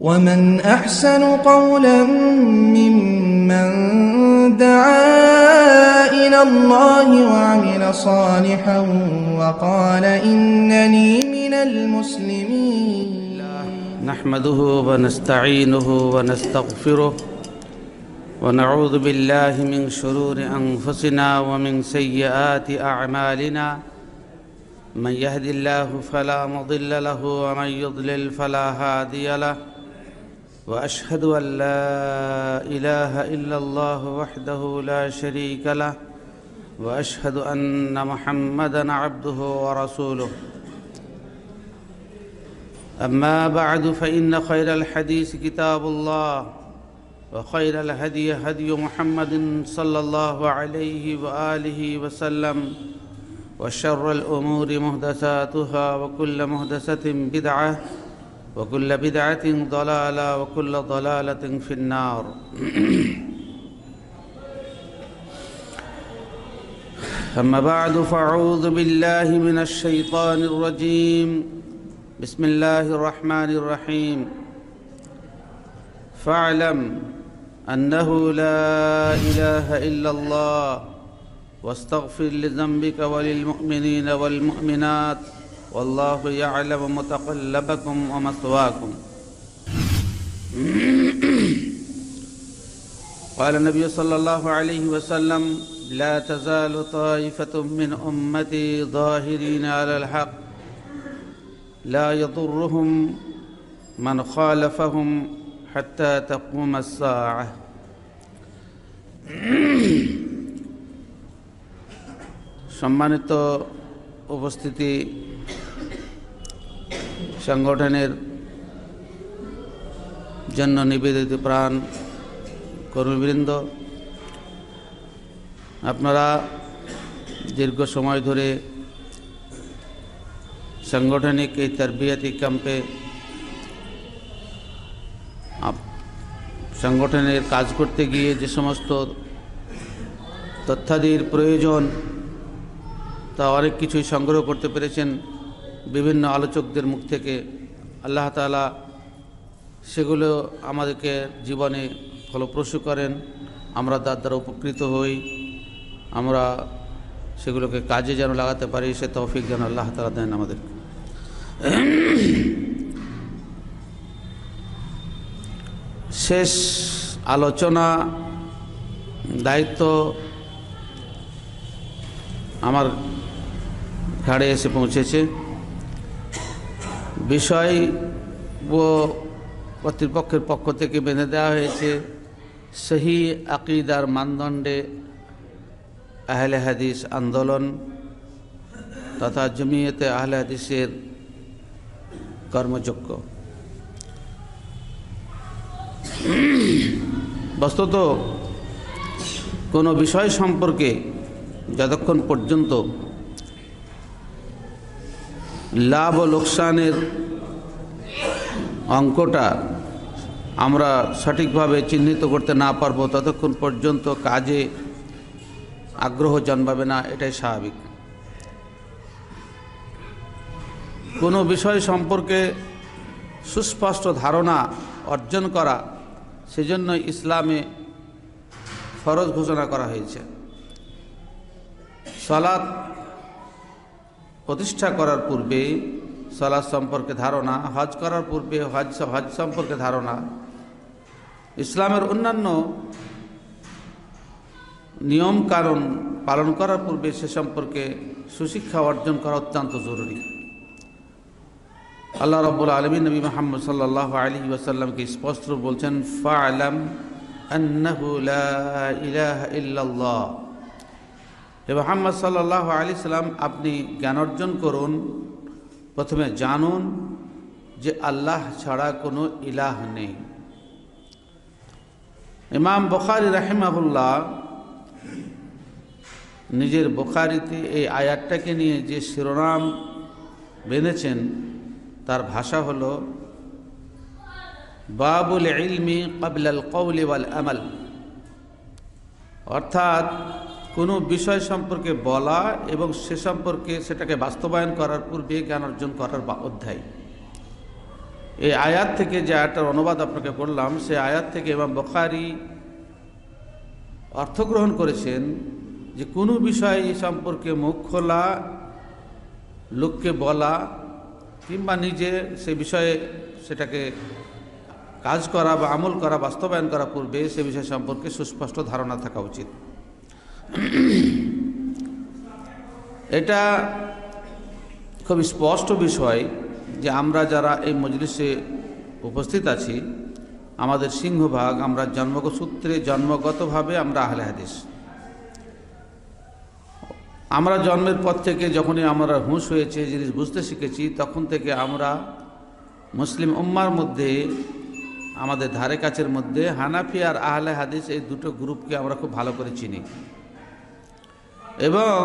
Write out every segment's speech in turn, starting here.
ومن أحسن قولا ممن دعا إلى الله وعمل صالحا وقال إنني من المسلمين نحمده ونستعينه ونستغفره ونعوذ بالله من شرور أنفسنا ومن سيئات أعمالنا من يهد الله فلا مضل له ومن يضلل فلا هادي له واشهد ان لا اله الا الله وحده لا شريك له واشهد ان محمدا عبده ورسوله اما بعد فان خير الحديث كتاب الله وخير الهدي هدي محمد صلى الله عليه واله وسلم وشر الامور مهدساتها وكل مهدسة بدعه وكل بدعة ضلالة وكل ضلالة في النار أما بعد فأعوذ بالله من الشيطان الرجيم بسم الله الرحمن الرحيم فاعلم أنه لا إله إلا الله واستغفر لذنبك وللمؤمنين والمؤمنات والله يعلم متقلبكم ومثواكم قال النبي صلى الله عليه وسلم لا تزال طائفة من أمتي ظاهرين على الحق لا يضرهم من خالفهم حتى تقوم الساعة সম্মানিত উপস্থিতি সংগঠনের জন্য নিবেদিত প্রাণ কর্মীবৃন্দ আপনারা দীর্ঘ সময় ধরে সাংগঠনিক এই তরবিয়াতি ক্যাম্পে সংগঠনের কাজ করতে গিয়ে যে সমস্ত তথ্যাদির প্রয়োজন তা অনেক কিছুই সংগ্রহ করতে পেরেছেন বিভিন্ন আলোচকদের মুখ থেকে আল্লাহ তালা সেগুলো আমাদেরকে জীবনে ফলপ্রসূ করেন আমরা তার দ্বারা উপকৃত হই আমরা সেগুলোকে কাজে যেন লাগাতে পারি সে তৌফিক যেন আল্লাহ তালা দেন আমাদের শেষ আলোচনা দায়িত্ব আমার ঘাড়ে এসে পৌঁছেছে বিষয় ও কর্তৃপক্ষের পক্ষ থেকে বেঁধে দেওয়া হয়েছে সেই আকিদার মানদণ্ডে আহলে হাদিস আন্দোলন তথা জমিয়তে আহলে হাদিসের কর্মযোগ্য বস্তুত কোনো বিষয় সম্পর্কে যতক্ষণ পর্যন্ত লাভ ও লোকসানের অঙ্কটা আমরা সঠিকভাবে চিহ্নিত করতে না পারবো ততক্ষণ পর্যন্ত কাজে আগ্রহ জন্মাবে না এটাই স্বাভাবিক কোনো বিষয় সম্পর্কে সুস্পষ্ট ধারণা অর্জন করা সেজন্য ইসলামে ফরজ ঘোষণা করা হয়েছে সলাৎ প্রতিষ্ঠা করার পূর্বে সলাদ সম্পর্কে ধারণা হজ করার পূর্বে হজ হজ সম্পর্কে ধারণা ইসলামের অন্যান্য নিয়ম কারণ পালন করার পূর্বে সে সম্পর্কে সুশিক্ষা অর্জন করা অত্যন্ত জরুরি আল্লাহ রব্বুল আলমী নবী মোহাম্মদ সাল্লাহ আলী ওয়াসাল্লামকে স্পষ্ট বলছেন ফা আলম ইলাহ ইল্লাল্লাহ মোহাম্মদ সাল্লাহ আলি সাল্লাম আপনি জ্ঞান অর্জন করুন প্রথমে জানুন যে আল্লাহ ছাড়া কোনো ইলাহ নেই ইমাম বখারি রাহেমাবুল্লাহ নিজের বোখারিতে এই আয়াতটাকে নিয়ে যে শিরোনাম বেঁধেছেন তার ভাষা হল বাবুল ইলমি কবিলাল কৌলিওয়াল আমাল অর্থাৎ কোনো বিষয় সম্পর্কে বলা এবং সে সম্পর্কে সেটাকে বাস্তবায়ন করার পূর্বে জ্ঞান অর্জন করার অধ্যায় এই আয়াত থেকে যে আয়াতটার অনুবাদ আপনাকে করলাম সে আয়াত থেকে এবং বখারি অর্থ গ্রহণ করেছেন যে কোনো বিষয় সম্পর্কে মুখ খোলা লোককে বলা কিংবা নিজে সে বিষয়ে সেটাকে কাজ করা বা আমল করা বাস্তবায়ন করা পূর্বে সে বিষয় সম্পর্কে সুস্পষ্ট ধারণা থাকা উচিত এটা খুব স্পষ্ট বিষয় যে আমরা যারা এই মজলিসে উপস্থিত আছি আমাদের সিংহভাগ আমরা জন্মগত সূত্রে জন্মগতভাবে আমরা আহলে হাদিস আমরা জন্মের পর থেকে যখনই আমরা হুঁশ হয়েছে জিনিস বুঝতে শিখেছি তখন থেকে আমরা মুসলিম উম্মার মধ্যে আমাদের ধারে কাছের মধ্যে হানাফি আর আহলে হাদিস এই দুটো গ্রুপকে আমরা খুব ভালো করে চিনি এবং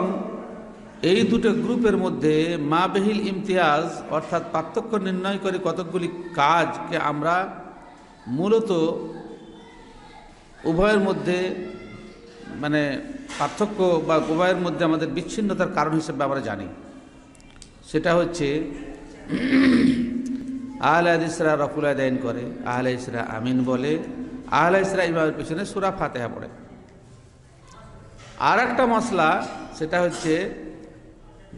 এই দুটো গ্রুপের মধ্যে মা বেহিল ইমতিয়াজ অর্থাৎ পার্থক্য নির্ণয় করে কতকগুলি কাজকে আমরা মূলত উভয়ের মধ্যে মানে পার্থক্য বা উভয়ের মধ্যে আমাদের বিচ্ছিন্নতার কারণ হিসেবে আমরা জানি সেটা হচ্ছে আহলে ইসরা রফুল আদায়ন করে আহলে ইসরা আমিন বলে আহলে ইসরা ইমামের পিছনে সুরা ফাতেহা পড়ে আর একটা মশলা সেটা হচ্ছে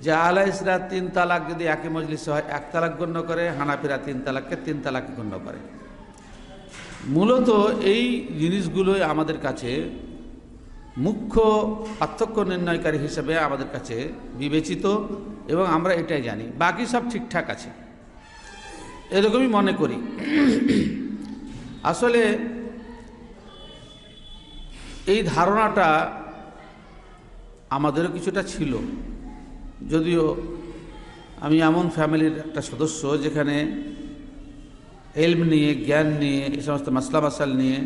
যে আলা ইসরা তিন তালাক যদি একই মজলিসে হয় এক তালাক গণ্য করে হানাফিরা তিন তালাককে তিন তালাক গণ্য করে মূলত এই জিনিসগুলোই আমাদের কাছে মুখ্য পার্থক্য নির্ণয়কারী হিসেবে আমাদের কাছে বিবেচিত এবং আমরা এটাই জানি বাকি সব ঠিকঠাক আছে এরকমই মনে করি আসলে এই ধারণাটা আমাদেরও কিছুটা ছিল যদিও আমি এমন ফ্যামিলির একটা সদস্য যেখানে এলম নিয়ে জ্ঞান নিয়ে এই সমস্ত মাসলা মাসাল নিয়ে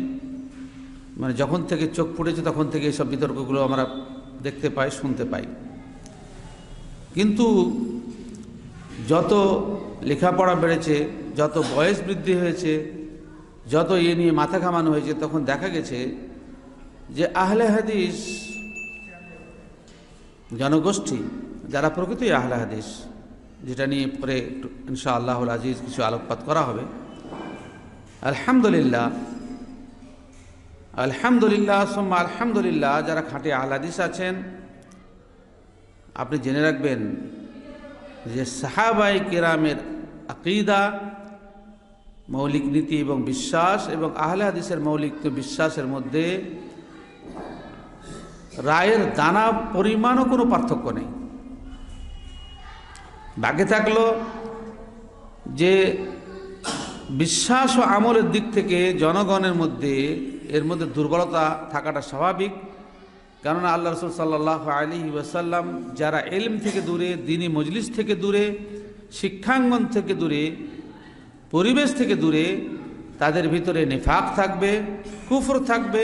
মানে যখন থেকে চোখ ফুটেছে তখন থেকে এইসব বিতর্কগুলো আমরা দেখতে পাই শুনতে পাই কিন্তু যত লেখাপড়া বেড়েছে যত বয়স বৃদ্ধি হয়েছে যত এ নিয়ে মাথা ঘামানো হয়েছে তখন দেখা গেছে যে আহলে হাদিস জনগোষ্ঠী যারা প্রকৃতই আহলে হাদিস যেটা নিয়ে পরে ইনশা আল্লাহুল আজিজ কিছু আলোকপাত করা হবে আলহামদুলিল্লাহ আলহামদুলিল্লাহ সোম্মা আলহামদুলিল্লাহ যারা খাঁটি আহলাদিস আছেন আপনি জেনে রাখবেন যে সাহাবাই কেরামের আকিদা মৌলিক নীতি এবং বিশ্বাস এবং আহলে হাদিসের মৌলিক বিশ্বাসের মধ্যে রায়ের দানা পরিমাণও কোনো পার্থক্য নেই বাকি থাকলো যে বিশ্বাস ও আমলের দিক থেকে জনগণের মধ্যে এর মধ্যে দুর্বলতা থাকাটা স্বাভাবিক কেননা আল্লাহ রসুল সাল্লাহ আলী ওয়াসাল্লাম যারা এলম থেকে দূরে দিনী মজলিস থেকে দূরে শিক্ষাঙ্গন থেকে দূরে পরিবেশ থেকে দূরে তাদের ভিতরে নিফাক থাকবে কুফর থাকবে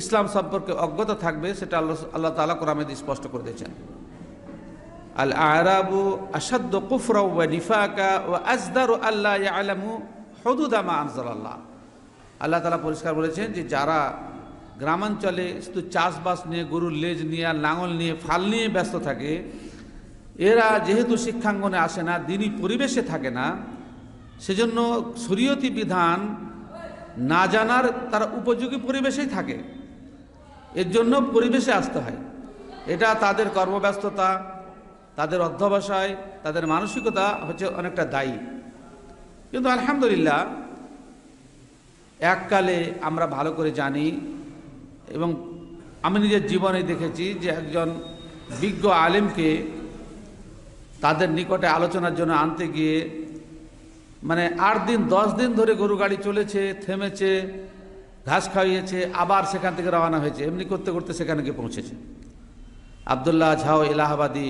ইসলাম সম্পর্কে অজ্ঞতা থাকবে সেটা আল্লাহ আল্লাহ তালা কোরআমেদ স্পষ্ট করে দিয়েছেন আল আরাবু আসাদ্দ কুফরা ওয়া নিফাকা ও আজদার আল্লাহ আলামু হদুদামা আনজাল আল্লাহ আল্লাহ তালা পরিষ্কার বলেছেন যে যারা গ্রামাঞ্চলে শুধু চাষবাস নিয়ে গরুর লেজ নিয়ে লাঙল নিয়ে ফাল নিয়ে ব্যস্ত থাকে এরা যেহেতু শিক্ষাঙ্গনে আসে না দিনই পরিবেশে থাকে না সেজন্য শরীয়তি বিধান না জানার তারা উপযোগী পরিবেশেই থাকে এর জন্য পরিবেশে আসতে হয় এটা তাদের কর্মব্যস্ততা তাদের অধ্যবসায় তাদের মানসিকতা হচ্ছে অনেকটা দায়ী কিন্তু আলহামদুলিল্লাহ এককালে আমরা ভালো করে জানি এবং আমি নিজের জীবনে দেখেছি যে একজন বিজ্ঞ আলেমকে তাদের নিকটে আলোচনার জন্য আনতে গিয়ে মানে আট দিন দশ দিন ধরে গরু গাড়ি চলেছে থেমেছে ঘাস খাইয়েছে আবার সেখান থেকে রওনা হয়েছে এমনি করতে করতে সেখানে গিয়ে পৌঁছেছে আবদুল্লাহ ঝাও এলাহাবাদী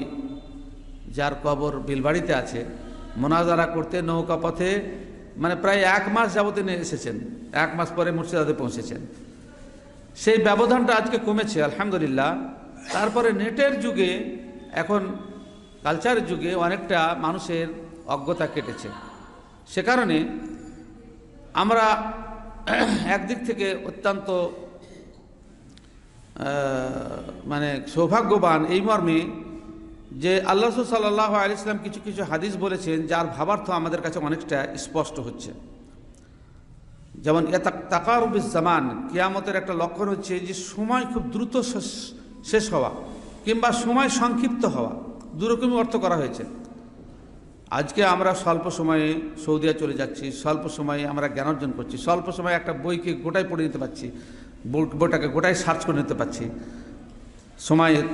যার কবর বিলবাড়িতে আছে মোনাজারা করতে নৌকা পথে মানে প্রায় এক মাস যাবতে নিয়ে এসেছেন এক মাস পরে মুর্শিদাবাদে পৌঁছেছেন সেই ব্যবধানটা আজকে কমেছে আলহামদুলিল্লাহ তারপরে নেটের যুগে এখন কালচারের যুগে অনেকটা মানুষের অজ্ঞতা কেটেছে সে কারণে আমরা একদিক থেকে অত্যন্ত মানে সৌভাগ্যবান এই মর্মে যে আল্লাহ সাল্লাহ ইসলাম কিছু কিছু হাদিস বলেছেন যার ভাবার্থ আমাদের কাছে অনেকটা স্পষ্ট হচ্ছে যেমন তাকারুবিস জামান কিয়ামতের একটা লক্ষণ হচ্ছে যে সময় খুব দ্রুত শেষ হওয়া কিংবা সময় সংক্ষিপ্ত হওয়া দুরকমই অর্থ করা হয়েছে আজকে আমরা স্বল্প সময়ে সৌদিয়া চলে যাচ্ছি স্বল্প সময়ে আমরা জ্ঞান অর্জন করছি স্বল্প সময়ে একটা বইকে গোটায় পড়ে নিতে পারছি বইটাকে গোটায় সার্চ করে নিতে পারছি সময়ের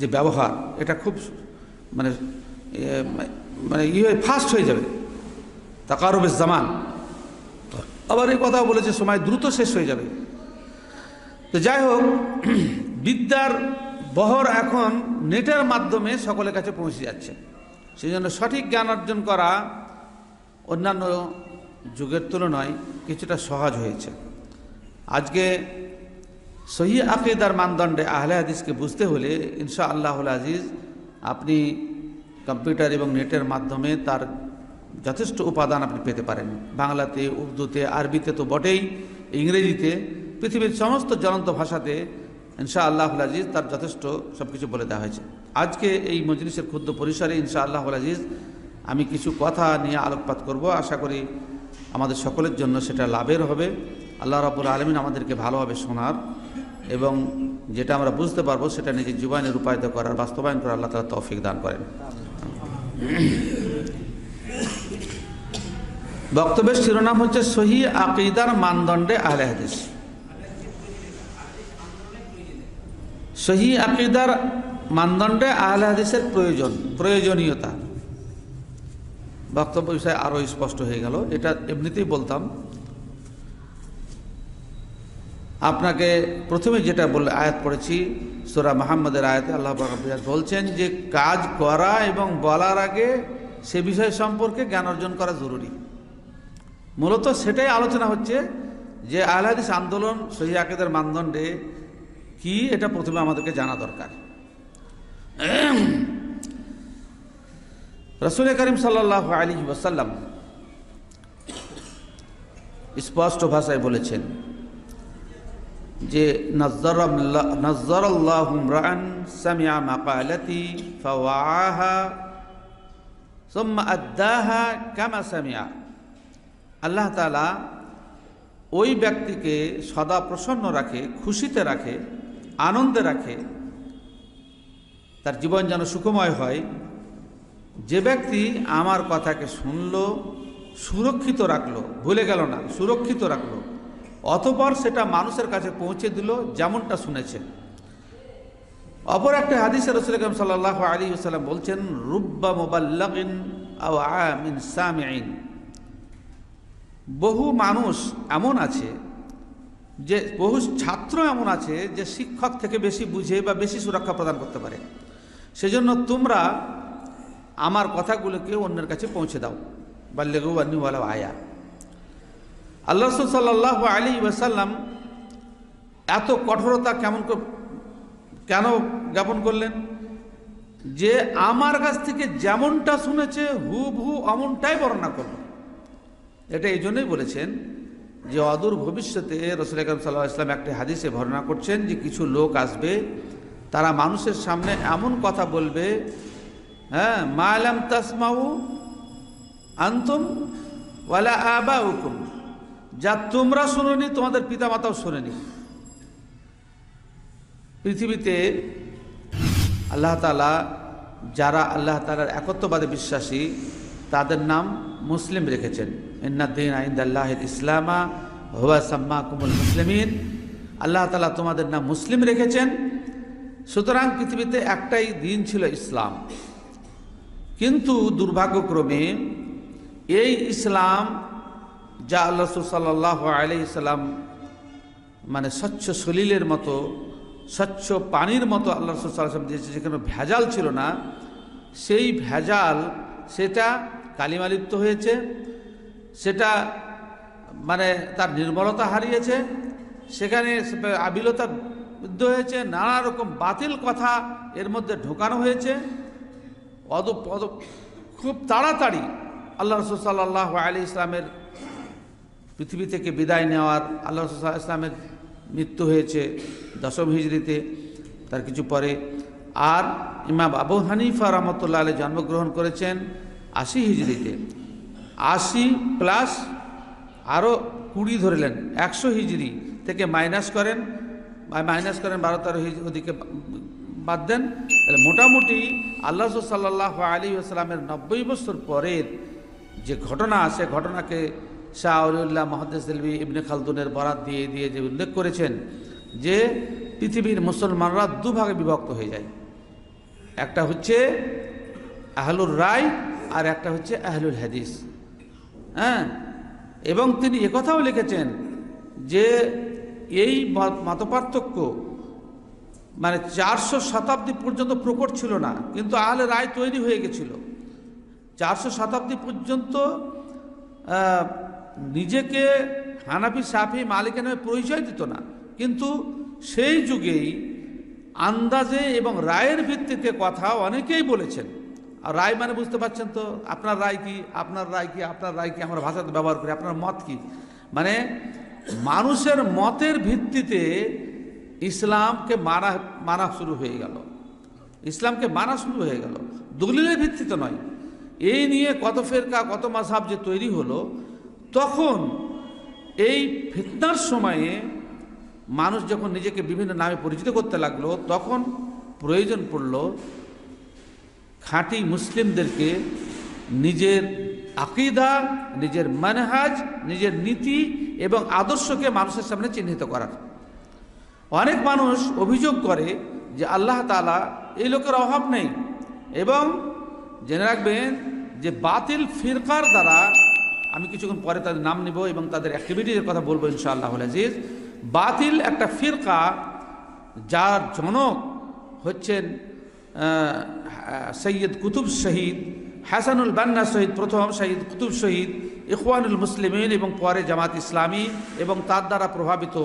যে ব্যবহার এটা খুব মানে মানে ইয়ে ফাস্ট হয়ে যাবে বেশ জামান আবার এই কথাও বলেছে সময় দ্রুত শেষ হয়ে যাবে তো যাই হোক বিদ্যার বহর এখন নেটের মাধ্যমে সকলের কাছে পৌঁছে যাচ্ছে সেই জন্য সঠিক জ্ঞান অর্জন করা অন্যান্য যুগের তুলনায় কিছুটা সহজ হয়েছে আজকে সহি আকিদার মানদণ্ডে আহলে হাদিসকে বুঝতে হলে ইনশা আল্লাহুল আজিজ আপনি কম্পিউটার এবং নেটের মাধ্যমে তার যথেষ্ট উপাদান আপনি পেতে পারেন বাংলাতে উর্দুতে আরবিতে তো বটেই ইংরেজিতে পৃথিবীর সমস্ত জ্বলন্ত ভাষাতে ইনশা আল্লাহ আজিজ তার যথেষ্ট সব কিছু বলে দেওয়া হয়েছে আজকে এই মজলিসের ক্ষুদ্র পরিসরে ইনশা আল্লাহ আজিজ আমি কিছু কথা নিয়ে আলোকপাত করব আশা করি আমাদের সকলের জন্য সেটা লাভের হবে আল্লাহ রাবুল আলমিন আমাদেরকে ভালোভাবে শোনার এবং যেটা আমরা বুঝতে পারবো সেটা নিজের জীবনে রূপায়িত করার বাস্তবায়ন করার আল্লাহ তালা তৌফিক দান করেন বক্তব্যের শিরোনাম হচ্ছে সহি আকিদার মানদণ্ডে আহলে হাদিস সহি আকিদার মানদণ্ডে আহলে হাদিসের প্রয়োজন প্রয়োজনীয়তা বক্তব্য বিষয়ে আরও স্পষ্ট হয়ে গেল এটা এমনিতেই বলতাম আপনাকে প্রথমে যেটা বলে আয়াত পড়েছি সোরা মাহমদের আয়াতে আল্লাহ বলছেন যে কাজ করা এবং বলার আগে সে বিষয় সম্পর্কে জ্ঞান অর্জন করা জরুরি মূলত সেটাই আলোচনা হচ্ছে যে আহলাদিস আন্দোলন সহি আকেদের মানদণ্ডে কি এটা প্রথমে আমাদেরকে জানা দরকার রসুল করিম সাল্লাহ আলী ওসাল্লাম স্পষ্ট ভাষায় বলেছেন যে নজর ফওয়াহা আল্লাহ ওই ব্যক্তিকে সদা প্রসন্ন রাখে খুশিতে রাখে আনন্দে রাখে তার জীবন যেন সুখময় হয় যে ব্যক্তি আমার কথাকে শুনল সুরক্ষিত রাখলো ভুলে গেল না সুরক্ষিত রাখলো অতপর সেটা মানুষের কাছে পৌঁছে দিল যেমনটা শুনেছে অপর একটা হাদিসের রসুলাম আকরম সাল্লাহ আলী সাল্লাম বলছেন রুব্বা মোবাল্লাকিন বহু মানুষ এমন আছে যে বহু ছাত্র এমন আছে যে শিক্ষক থেকে বেশি বুঝে বা বেশি সুরক্ষা প্রদান করতে পারে সেজন্য তোমরা আমার কথাগুলোকে অন্যের কাছে পৌঁছে দাও বা লেগু আনিওয়ালা আয়া আল্লাহ সাল্লাহ আলী ওয়াসাল্লাম এত কঠোরতা কেমন কেন জ্ঞাপন করলেন যে আমার কাছ থেকে যেমনটা শুনেছে হু ভু অমনটাই বর্ণনা করল এটা এই জন্যই বলেছেন যে অদূর ভবিষ্যতে রসুল আকরম সাল্লাহ ইসলাম একটি হাদিসে বর্ণনা করছেন যে কিছু লোক আসবে তারা মানুষের সামনে এমন কথা বলবে হ্যাঁ মা আলাম তাসমাউ আনতুম ওয়ালা আবা হুকুম যা তোমরা শুনোনি তোমাদের পিতা মাতাও শোনেনি পৃথিবীতে আল্লাহ তালা যারা আল্লাহ তালার একত্ববাদে বিশ্বাসী তাদের নাম মুসলিম রেখেছেন ইসলামা সাম্মা কুমুল মুসলিমিন আল্লাহ তালা তোমাদের নাম মুসলিম রেখেছেন সুতরাং পৃথিবীতে একটাই দিন ছিল ইসলাম কিন্তু দুর্ভাগ্যক্রমে এই ইসলাম যা আল্লাহ সাল্লাহ আলি ইসলাম মানে স্বচ্ছ সলিলের মতো স্বচ্ছ পানির মতো আল্লাহ সুসাল্লাম দিয়েছে যেখানে ভেজাল ছিল না সেই ভেজাল সেটা কালিমালিপ্ত হয়েছে সেটা মানে তার নির্মলতা হারিয়েছে সেখানে আবিলতা বৃদ্ধ হয়েছে নানা রকম বাতিল কথা এর মধ্যে ঢোকানো হয়েছে অদ খুব তাড়াতাড়ি আল্লাহ রসুল সাল্লাহ আলী ইসলামের পৃথিবী থেকে বিদায় নেওয়ার আল্লাহ রসুল্লাহ ইসলামের মৃত্যু হয়েছে দশম হিজড়িতে তার কিছু পরে আর ইমাম আবু হানিফা রহমতুল্লাহ আলী জন্মগ্রহণ করেছেন আশি হিজড়িতে আশি প্লাস আরও কুড়ি ধরলেন একশো হিজড়ি থেকে মাইনাস করেন মাইনাস করেন বারো তেরো হিজড়ি ওদিকে বাদ দেন তাহলে মোটামুটি আল্লাহ সাল্লাহ আলী আসসালামের নব্বই বছর পরের যে ঘটনা আছে ঘটনাকে শাহ আলিউল্লাহ মহাদ্দেস দিলবি ইবনে খালদুনের বরাত দিয়ে দিয়ে যে উল্লেখ করেছেন যে পৃথিবীর মুসলমানরা দুভাগে বিভক্ত হয়ে যায় একটা হচ্ছে আহলুর রায় আর একটা হচ্ছে আহলুল হাদিস হ্যাঁ এবং তিনি একথাও লিখেছেন যে এই মতপার্থক্য মানে চারশো শতাব্দী পর্যন্ত প্রকট ছিল না কিন্তু আহলে রায় তৈরি হয়ে গেছিল চারশো শতাব্দী পর্যন্ত নিজেকে হানাফি সাফি মালিকের নামে পরিচয় দিত না কিন্তু সেই যুগেই আন্দাজে এবং রায়ের ভিত্তিতে কথা অনেকেই বলেছেন আর রায় মানে বুঝতে পারছেন তো আপনার রায় কি আপনার রায় কি আপনার রায় কি আমরা ভাষাতে ব্যবহার করি আপনার মত কি মানে মানুষের মতের ভিত্তিতে ইসলামকে মানা মানা শুরু হয়ে গেল ইসলামকে মানা শুরু হয়ে গেল দলিলের ভিত্তিতে নয় এই নিয়ে কত ফেরকা কত মাসাব যে তৈরি হলো তখন এই ফিতনার সময়ে মানুষ যখন নিজেকে বিভিন্ন নামে পরিচিত করতে লাগলো তখন প্রয়োজন পড়লো খাঁটি মুসলিমদেরকে নিজের আকিদা নিজের মানহাজ নিজের নীতি এবং আদর্শকে মানুষের সামনে চিহ্নিত করার অনেক মানুষ অভিযোগ করে যে আল্লাহ তালা এই লোকের অভাব নেই এবং জেনে রাখবেন যে বাতিল ফিরকার দ্বারা আমি কিছুক্ষণ পরে তাদের নাম নিব এবং তাদের অ্যাক্টিভিটির কথা বলবো ইনশাআল্লাহ আজিজ বাতিল একটা ফিরকা যার জনক হচ্ছেন সৈয়দ কুতুব শহীদ হাসানুল বান্না শহীদ প্রথম শহীদ কুতুব শহীদ ইখওয়ানুল মুসলিমিন এবং পরে জামাত ইসলামী এবং তার দ্বারা প্রভাবিত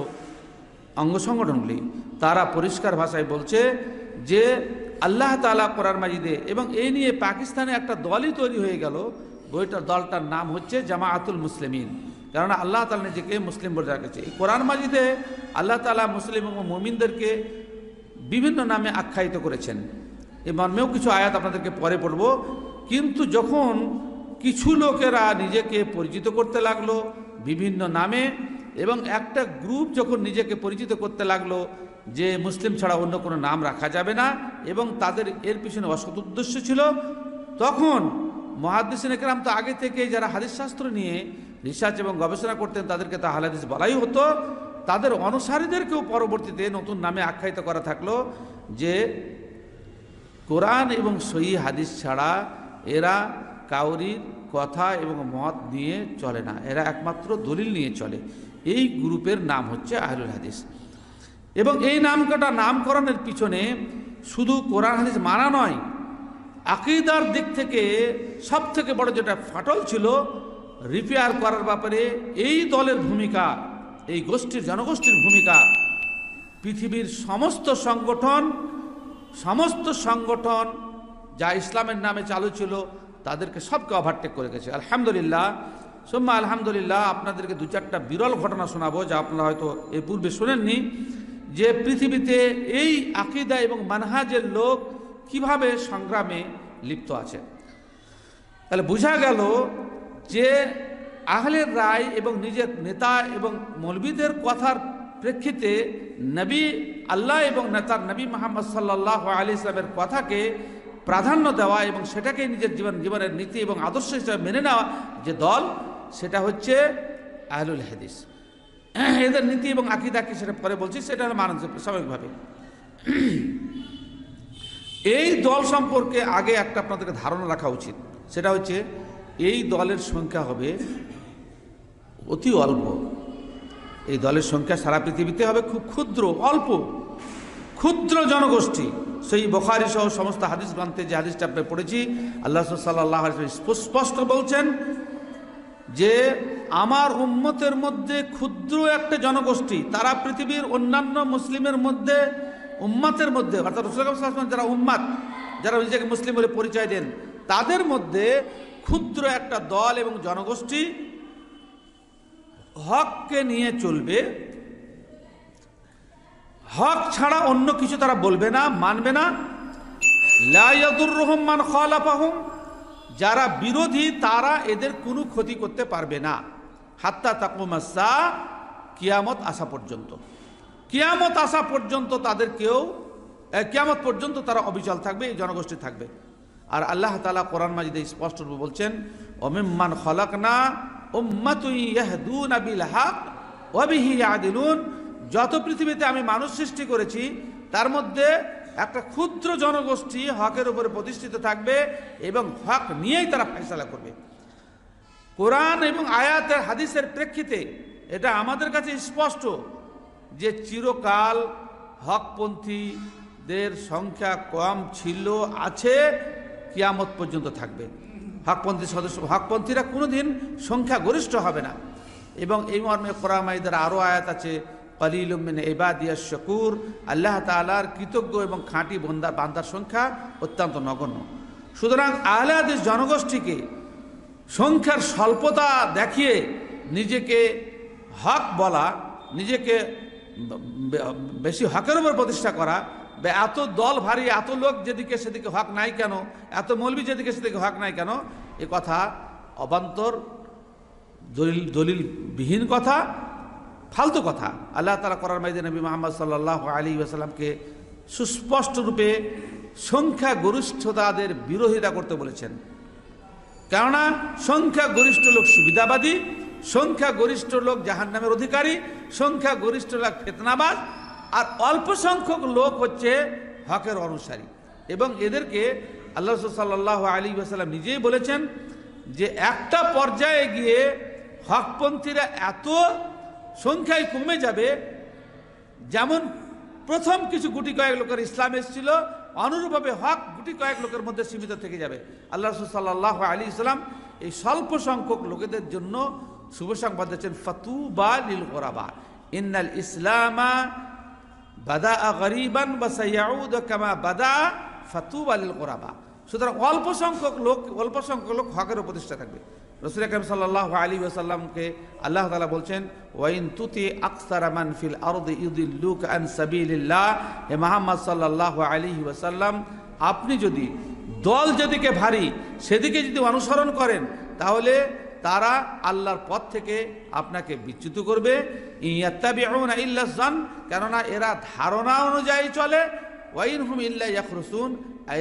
অঙ্গ সংগঠনগুলি তারা পরিষ্কার ভাষায় বলছে যে আল্লাহ তালা কোরআন মাজিদে এবং এই নিয়ে পাকিস্তানে একটা দলই তৈরি হয়ে গেল বইটার দলটার নাম হচ্ছে আতুল মুসলিমিন কেননা আল্লাহ তালা নিজেকে মুসলিম বলে রাখেছে এই কোরআন মাজিদে আল্লাহ তালা মুসলিম এবং মুমিনদেরকে বিভিন্ন নামে আখ্যায়িত করেছেন এ মর্মেও কিছু আয়াত আপনাদেরকে পরে পড়ব কিন্তু যখন কিছু লোকেরা নিজেকে পরিচিত করতে লাগলো বিভিন্ন নামে এবং একটা গ্রুপ যখন নিজেকে পরিচিত করতে লাগলো যে মুসলিম ছাড়া অন্য কোনো নাম রাখা যাবে না এবং তাদের এর পিছনে অসত উদ্দেশ্য ছিল তখন মহাদিসিন একরাম তো আগে থেকে যারা হাদিস শাস্ত্র নিয়ে রিসার্চ এবং গবেষণা করতেন তাদেরকে তা হালাদিস বলাই হতো তাদের অনুসারীদেরকেও পরবর্তীতে নতুন নামে আখ্যায়িত করা থাকলো যে কোরআন এবং সহি হাদিস ছাড়া এরা কাউরির কথা এবং মত নিয়ে চলে না এরা একমাত্র দলিল নিয়ে চলে এই গ্রুপের নাম হচ্ছে আহলুল হাদিস এবং এই নামকাটা নামকরণের পিছনে শুধু কোরআন হাদিস মানা নয় আকিদার দিক থেকে সব থেকে বড় যেটা ফাটল ছিল রিপেয়ার করার ব্যাপারে এই দলের ভূমিকা এই গোষ্ঠীর জনগোষ্ঠীর ভূমিকা পৃথিবীর সমস্ত সংগঠন সমস্ত সংগঠন যা ইসলামের নামে চালু ছিল তাদেরকে সবকে ওভারটেক করে গেছে আলহামদুলিল্লাহ সোম্মা আলহামদুলিল্লাহ আপনাদেরকে দু চারটা বিরল ঘটনা শোনাবো যা আপনারা হয়তো এর পূর্বে শোনেননি যে পৃথিবীতে এই আকিদা এবং মানহাজের লোক কিভাবে সংগ্রামে লিপ্ত আছে তাহলে বোঝা গেল যে আহলের রায় এবং নিজের নেতা এবং মলবিদের কথার প্রেক্ষিতে নবী আল্লাহ এবং নেতার নবী মোহাম্মদ সাল্লাহ আলি ইসলামের কথাকে প্রাধান্য দেওয়া এবং সেটাকে নিজের জীবন জীবনের নীতি এবং আদর্শ হিসাবে মেনে নেওয়া যে দল সেটা হচ্ছে আহলুল হাদিস এদের নীতি এবং আকিদা কি সেটা পরে বলছি সেটা মানুষ স্বাভাবিকভাবে এই দল সম্পর্কে আগে একটা আপনাদেরকে ধারণা রাখা উচিত সেটা হচ্ছে এই দলের সংখ্যা হবে অতি অল্প এই দলের সংখ্যা সারা পৃথিবীতে হবে খুব ক্ষুদ্র অল্প ক্ষুদ্র জনগোষ্ঠী সেই বখারি সহ সমস্ত হাদিস গ্রন্থে যে হাদিসটা আপনি পড়েছি আল্লাহ সাল্লাহ স্পষ্ট বলছেন যে আমার উম্মতের মধ্যে ক্ষুদ্র একটা জনগোষ্ঠী তারা পৃথিবীর অন্যান্য মুসলিমের মধ্যে উম্মাতের মধ্যে অর্থাৎ যারা উম্মাত যারা নিজেকে মুসলিম বলে পরিচয় দেন তাদের মধ্যে ক্ষুদ্র একটা দল এবং জনগোষ্ঠী হককে নিয়ে চলবে হক ছাড়া অন্য কিছু তারা বলবে না মানবে না লায়াদুর রহমান খলাফাহম যারা বিরোধী তারা এদের কোনো ক্ষতি করতে পারবে না হাত্তা তাকুমাসা কিয়ামত আসা পর্যন্ত কিয়ামত আসা পর্যন্ত তাদের কেউ কিয়ামত পর্যন্ত তারা অবিচল থাকবে এই জনগোষ্ঠী থাকবে আর আল্লাহ তালা কোরআন মাজিদে স্পষ্টরূপে বলছেন অমিম্মান খলাক না যত পৃথিবীতে আমি মানুষ সৃষ্টি করেছি তার মধ্যে একটা ক্ষুদ্র জনগোষ্ঠী হকের উপরে প্রতিষ্ঠিত থাকবে এবং হক নিয়েই তারা ফেসলা করবে কোরআন এবং আয়াতের হাদিসের প্রেক্ষিতে এটা আমাদের কাছে স্পষ্ট যে চিরকাল হকপন্থীদের সংখ্যা কম ছিল আছে কিয়ামত পর্যন্ত থাকবে হকপন্থী সদস্য হকপন্থীরা কোনো দিন সংখ্যাগরিষ্ঠ হবে না এবং এই মর্মে কোরআমাইদের আরও আয়াত আছে কলিলুমিন এবাদিয়া শকুর আল্লাহ তালার কৃতজ্ঞ এবং খাঁটি বন্দার বান্দার সংখ্যা অত্যন্ত নগণ্য সুতরাং আহলাদিস জনগোষ্ঠীকে সংখ্যার স্বল্পতা দেখিয়ে নিজেকে হক বলা নিজেকে বেশি হকের উপর প্রতিষ্ঠা করা এত দল ভারী এত লোক যেদিকে সেদিকে হক নাই কেন এত মৌলবী যেদিকে সেদিকে হক নাই কেন এ কথা অবান্তর দলিল দলিলবিহীন কথা ফালতু কথা আল্লাহ তালা করার মাইদে নবী মোহাম্মদ সাল্লাহ আলী আসালামকে সুস্পষ্ট রূপে সংখ্যা গরিষ্ঠতাদের বিরোধিতা করতে বলেছেন কেননা সংখ্যা গরিষ্ঠ লোক সুবিধাবাদী সংখ্যা গরিষ্ঠ লোক জাহান্নামের অধিকারী সংখ্যা গরিষ্ঠ লোক ফেতনাবাদ আর অল্প সংখ্যক লোক হচ্ছে হকের অনুসারী এবং এদেরকে আল্লাহ সাল্লাহ আলী সাল্লাম নিজেই বলেছেন যে একটা পর্যায়ে গিয়ে হকপন্থীরা এত সংখ্যায় কমে যাবে যেমন প্রথম কিছু গুটি কয়েক লোকের ইসলাম এসেছিল অনুরূপভাবে হক গুটি কয়েক লোকের মধ্যে সীমিত থেকে যাবে আল্লাহ রসুল্লাহ আলী ইসলাম এই স্বল্প সংখ্যক লোকেদের জন্য শুভ সংবাদ দিয়েছেন ফতুবা নীল করাবা ইন্নাল ইসলামা বাদা গরিবান বা সাইয়াউদ কামা বাদা ফাতু আলিল কোরাবা সুতরাং অল্প সংখ্যক লোক অল্প সংখ্যক লোক হকের প্রতিষ্ঠা থাকবে রসুল আকরম সাল্লাহ আলী ওসাল্লামকে আল্লাহ তালা বলছেন ওয়াইন তুতি আকসারামান ফিল আরদ ইউদুল্লুক আন সাবিল্লাহ হে মাহমদ সাল্লাহ আলী ওসাল্লাম আপনি যদি দল যেদিকে ভারী সেদিকে যদি অনুসরণ করেন তাহলে তারা আল্লাহর পথ থেকে আপনাকে বিচ্যুত করবে ইল্লাসান কেননা এরা ধারণা অনুযায়ী চলে ওয়াইন ইল্লা ইয়াকরসুন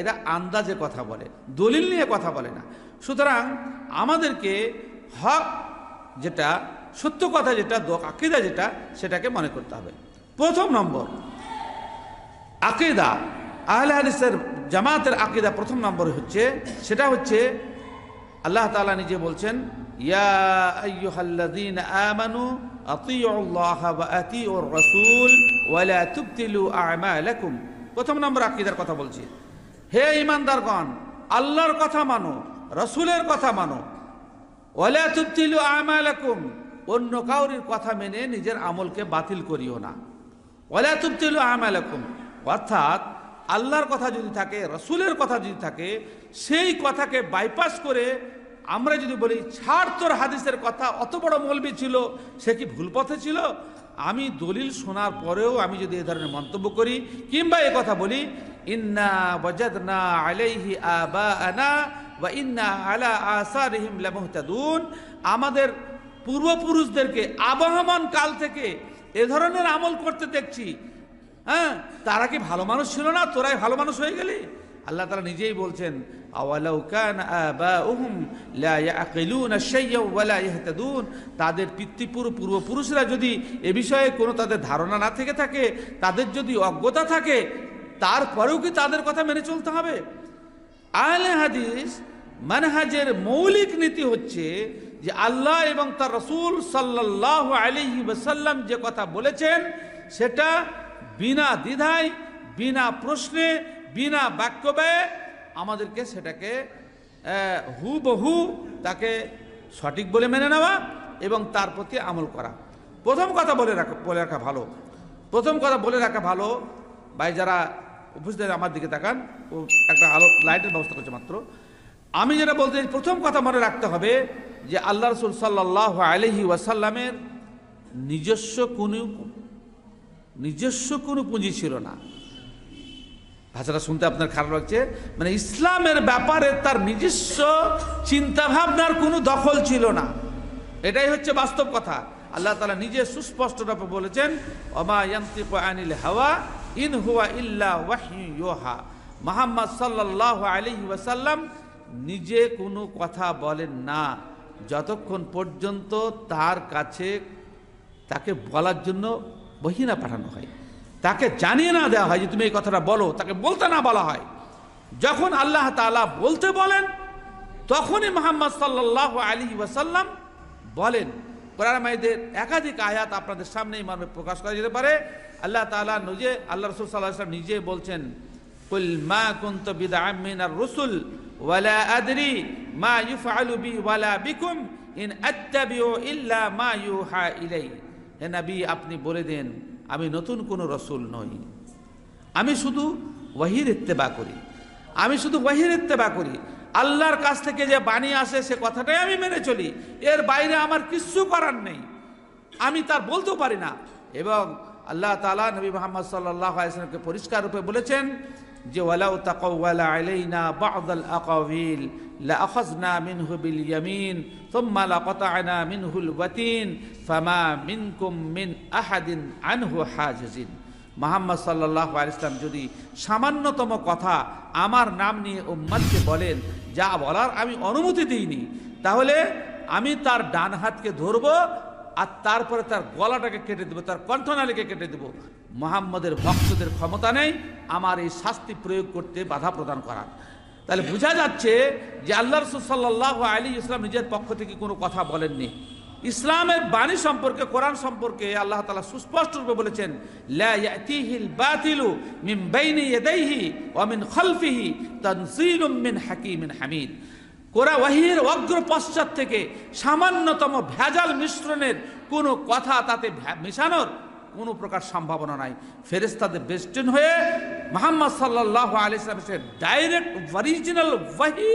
এরা আন্দাজে কথা বলে দলিল নিয়ে কথা বলে না সুতরাং আমাদেরকে হক যেটা সত্য কথা যেটা আকিদা যেটা সেটাকে মনে করতে হবে প্রথম নম্বর আকিদা আহলে হাদিসের জামাতের আকিদা প্রথম নম্বরে হচ্ছে সেটা হচ্ছে আল্লাহ তালা নিজে বলছেন يا أيها الذين آمنوا أطيعوا الله وأطيعوا الرسول ولا تبتلوا أعمالكم প্রথম নম্বর আকীদার কথা বলছি হে ইমানদারগণ আল্লাহর কথা মানো রসুলের কথা মানো ওলা তুপ্তিলু আমালাকুম অন্য কাউরির কথা মেনে নিজের আমলকে বাতিল করিও না ওলা তুপ্তিলু আমালাকুম অর্থাৎ আল্লাহর কথা যদি থাকে রসুলের কথা যদি থাকে সেই কথাকে বাইপাস করে আমরা যদি বলি ছাড় তোর হাদিসের কথা অত বড় মৌলবি ছিল সে কি ভুল পথে ছিল আমি দলিল শোনার পরেও আমি যদি এ ধরনের মন্তব্য করি কিংবা এ কথা বলি ইন্না বজাদনা আলাইহি আবা আনা বা ইন্না আলা আসা রহিম লামহতাদুন আমাদের পূর্বপুরুষদেরকে আবহমান কাল থেকে এ ধরনের আমল করতে দেখছি হ্যাঁ তারা কি ভালো মানুষ ছিল না তোরাই ভালো মানুষ হয়ে গেলি আল্লাহ তালা নিজেই বলছেন তাদের পিতৃপুর পূর্বপুরুষরা যদি এ বিষয়ে কোনো তাদের ধারণা না থেকে থাকে তাদের যদি অজ্ঞতা থাকে তারপরেও কি তাদের কথা মেনে চলতে হবে আহলে হাদিস মানহাজের মৌলিক নীতি হচ্ছে যে আল্লাহ এবং তার রসুল সাল্লাহ আলিহি সাল্লাম যে কথা বলেছেন সেটা বিনা দ্বিধায় বিনা প্রশ্নে বিনা বাক্য ব্যয়ে আমাদেরকে সেটাকে হুবহু তাকে সঠিক বলে মেনে নেওয়া এবং তার প্রতি আমল করা প্রথম কথা বলে রাখা বলে রাখা ভালো প্রথম কথা বলে রাখা ভালো ভাই যারা উপস্থিত আমার দিকে তাকান ও একটা আলো লাইটের ব্যবস্থা করছে মাত্র আমি যেটা বলতে প্রথম কথা মনে রাখতে হবে যে আল্লাহ রসুল সাল্লাহ আলহি ওয়াসাল্লামের নিজস্ব কোনো নিজস্ব কোনো পুঁজি ছিল না ভাষাটা শুনতে আপনার খারাপ লাগছে মানে ইসলামের ব্যাপারে তার নিজস্ব চিন্তাভাবনার কোনো দখল ছিল না এটাই হচ্ছে বাস্তব কথা আল্লাহ তালা নিজে রূপে বলেছেন অমায়ন্তিক আনিল হাওয়া ইন হুয়া ইল্লা ওয়াহিহা মোহাম্মদ সাল্লাহ আলি ওয়াসাল্লাম নিজে কোনো কথা বলেন না যতক্ষণ পর্যন্ত তার কাছে তাকে বলার জন্য বহিনা পাঠানো হয় তাকে জানিয়ে না দেওয়া হয় যে তুমি এই কথাটা বলো তাকে বলতে না বলা হয় যখন আল্লাহ তালা বলতে বলেন তখনই মোহাম্মদ সাল্লাহ আলী ওয়াসাল্লাম বলেন কোরআন মাইদের একাধিক আয়াত আপনাদের সামনে এই মর্মে প্রকাশ করা যেতে পারে আল্লাহ তালা নিজে আল্লাহ রসুল সাল্লাহ নিজে বলছেন কুল মা কুন্ত বিদা আমিন আর রসুল ওয়ালা আদরি মা আলু বি ওয়ালা বিকুম ইন আত্তাবিউ ইল্লা মা ইউহা ইলাই হে নবী আপনি বলে দেন আমি নতুন কোনো রসুল নই আমি শুধু ওয়াহির ইত্তেবা করি আমি শুধু ওয়াহির ইত্তেবা করি আল্লাহর কাছ থেকে যে বাণী আসে সে কথাটাই আমি মেনে চলি এর বাইরে আমার কিচ্ছু করার নেই আমি তার বলতেও পারি না এবং আল্লাহ তালা নবী মোহাম্মদ সাল্লাহ আসলামকে পরিষ্কার রূপে বলেছেন যে ওয়ালাউ তাকাওয়ালা আলাইনা বা'দাল লা লাআখাযনা মিনহু বিল ইয়ামিন থুম্মা লাকাতা'না মিনহুল ওয়াতিন ফামা মিনকুম মিন আহাদিন আনহু হাজিজিন মোহাম্মদ আলাইহি আলিয়াল্লাম যদি সামান্যতম কথা আমার নাম নিয়ে উম্মতকে বলেন যা বলার আমি অনুমতি দিইনি তাহলে আমি তার ডান হাতকে ধরবো আর তারপরে তার গলাটাকে কেটে দেবো তার কণ্ঠনালীকে কেটে দেবো মোহাম্মদের ভক্তদের ক্ষমতা নেই আমার এই শাস্তি প্রয়োগ করতে বাধা প্রদান করার তাহলে বোঝা যাচ্ছে যে আল্লাহ রসুল্লাহ আলী ইসলাম নিজের পক্ষ থেকে কোনো কথা বলেননি ইসলামের বাণী সম্পর্কে কোরআন সম্পর্কে আল্লাহ তালা সুস্পষ্ট রূপে বলেছেন হাকিমিন হামিদ কোরা ওয়াহির অগ্র পশ্চাৎ থেকে সামান্যতম ভেজাল মিশ্রণের কোনো কথা তাতে মেশানোর কোনো প্রকার সম্ভাবনা নাই ফেরেস্তাদের বেস্টেন হয়ে মোহাম্মদ সাল্লাহ আলি ডাইরেক্ট অরিজিনাল ওয়াহি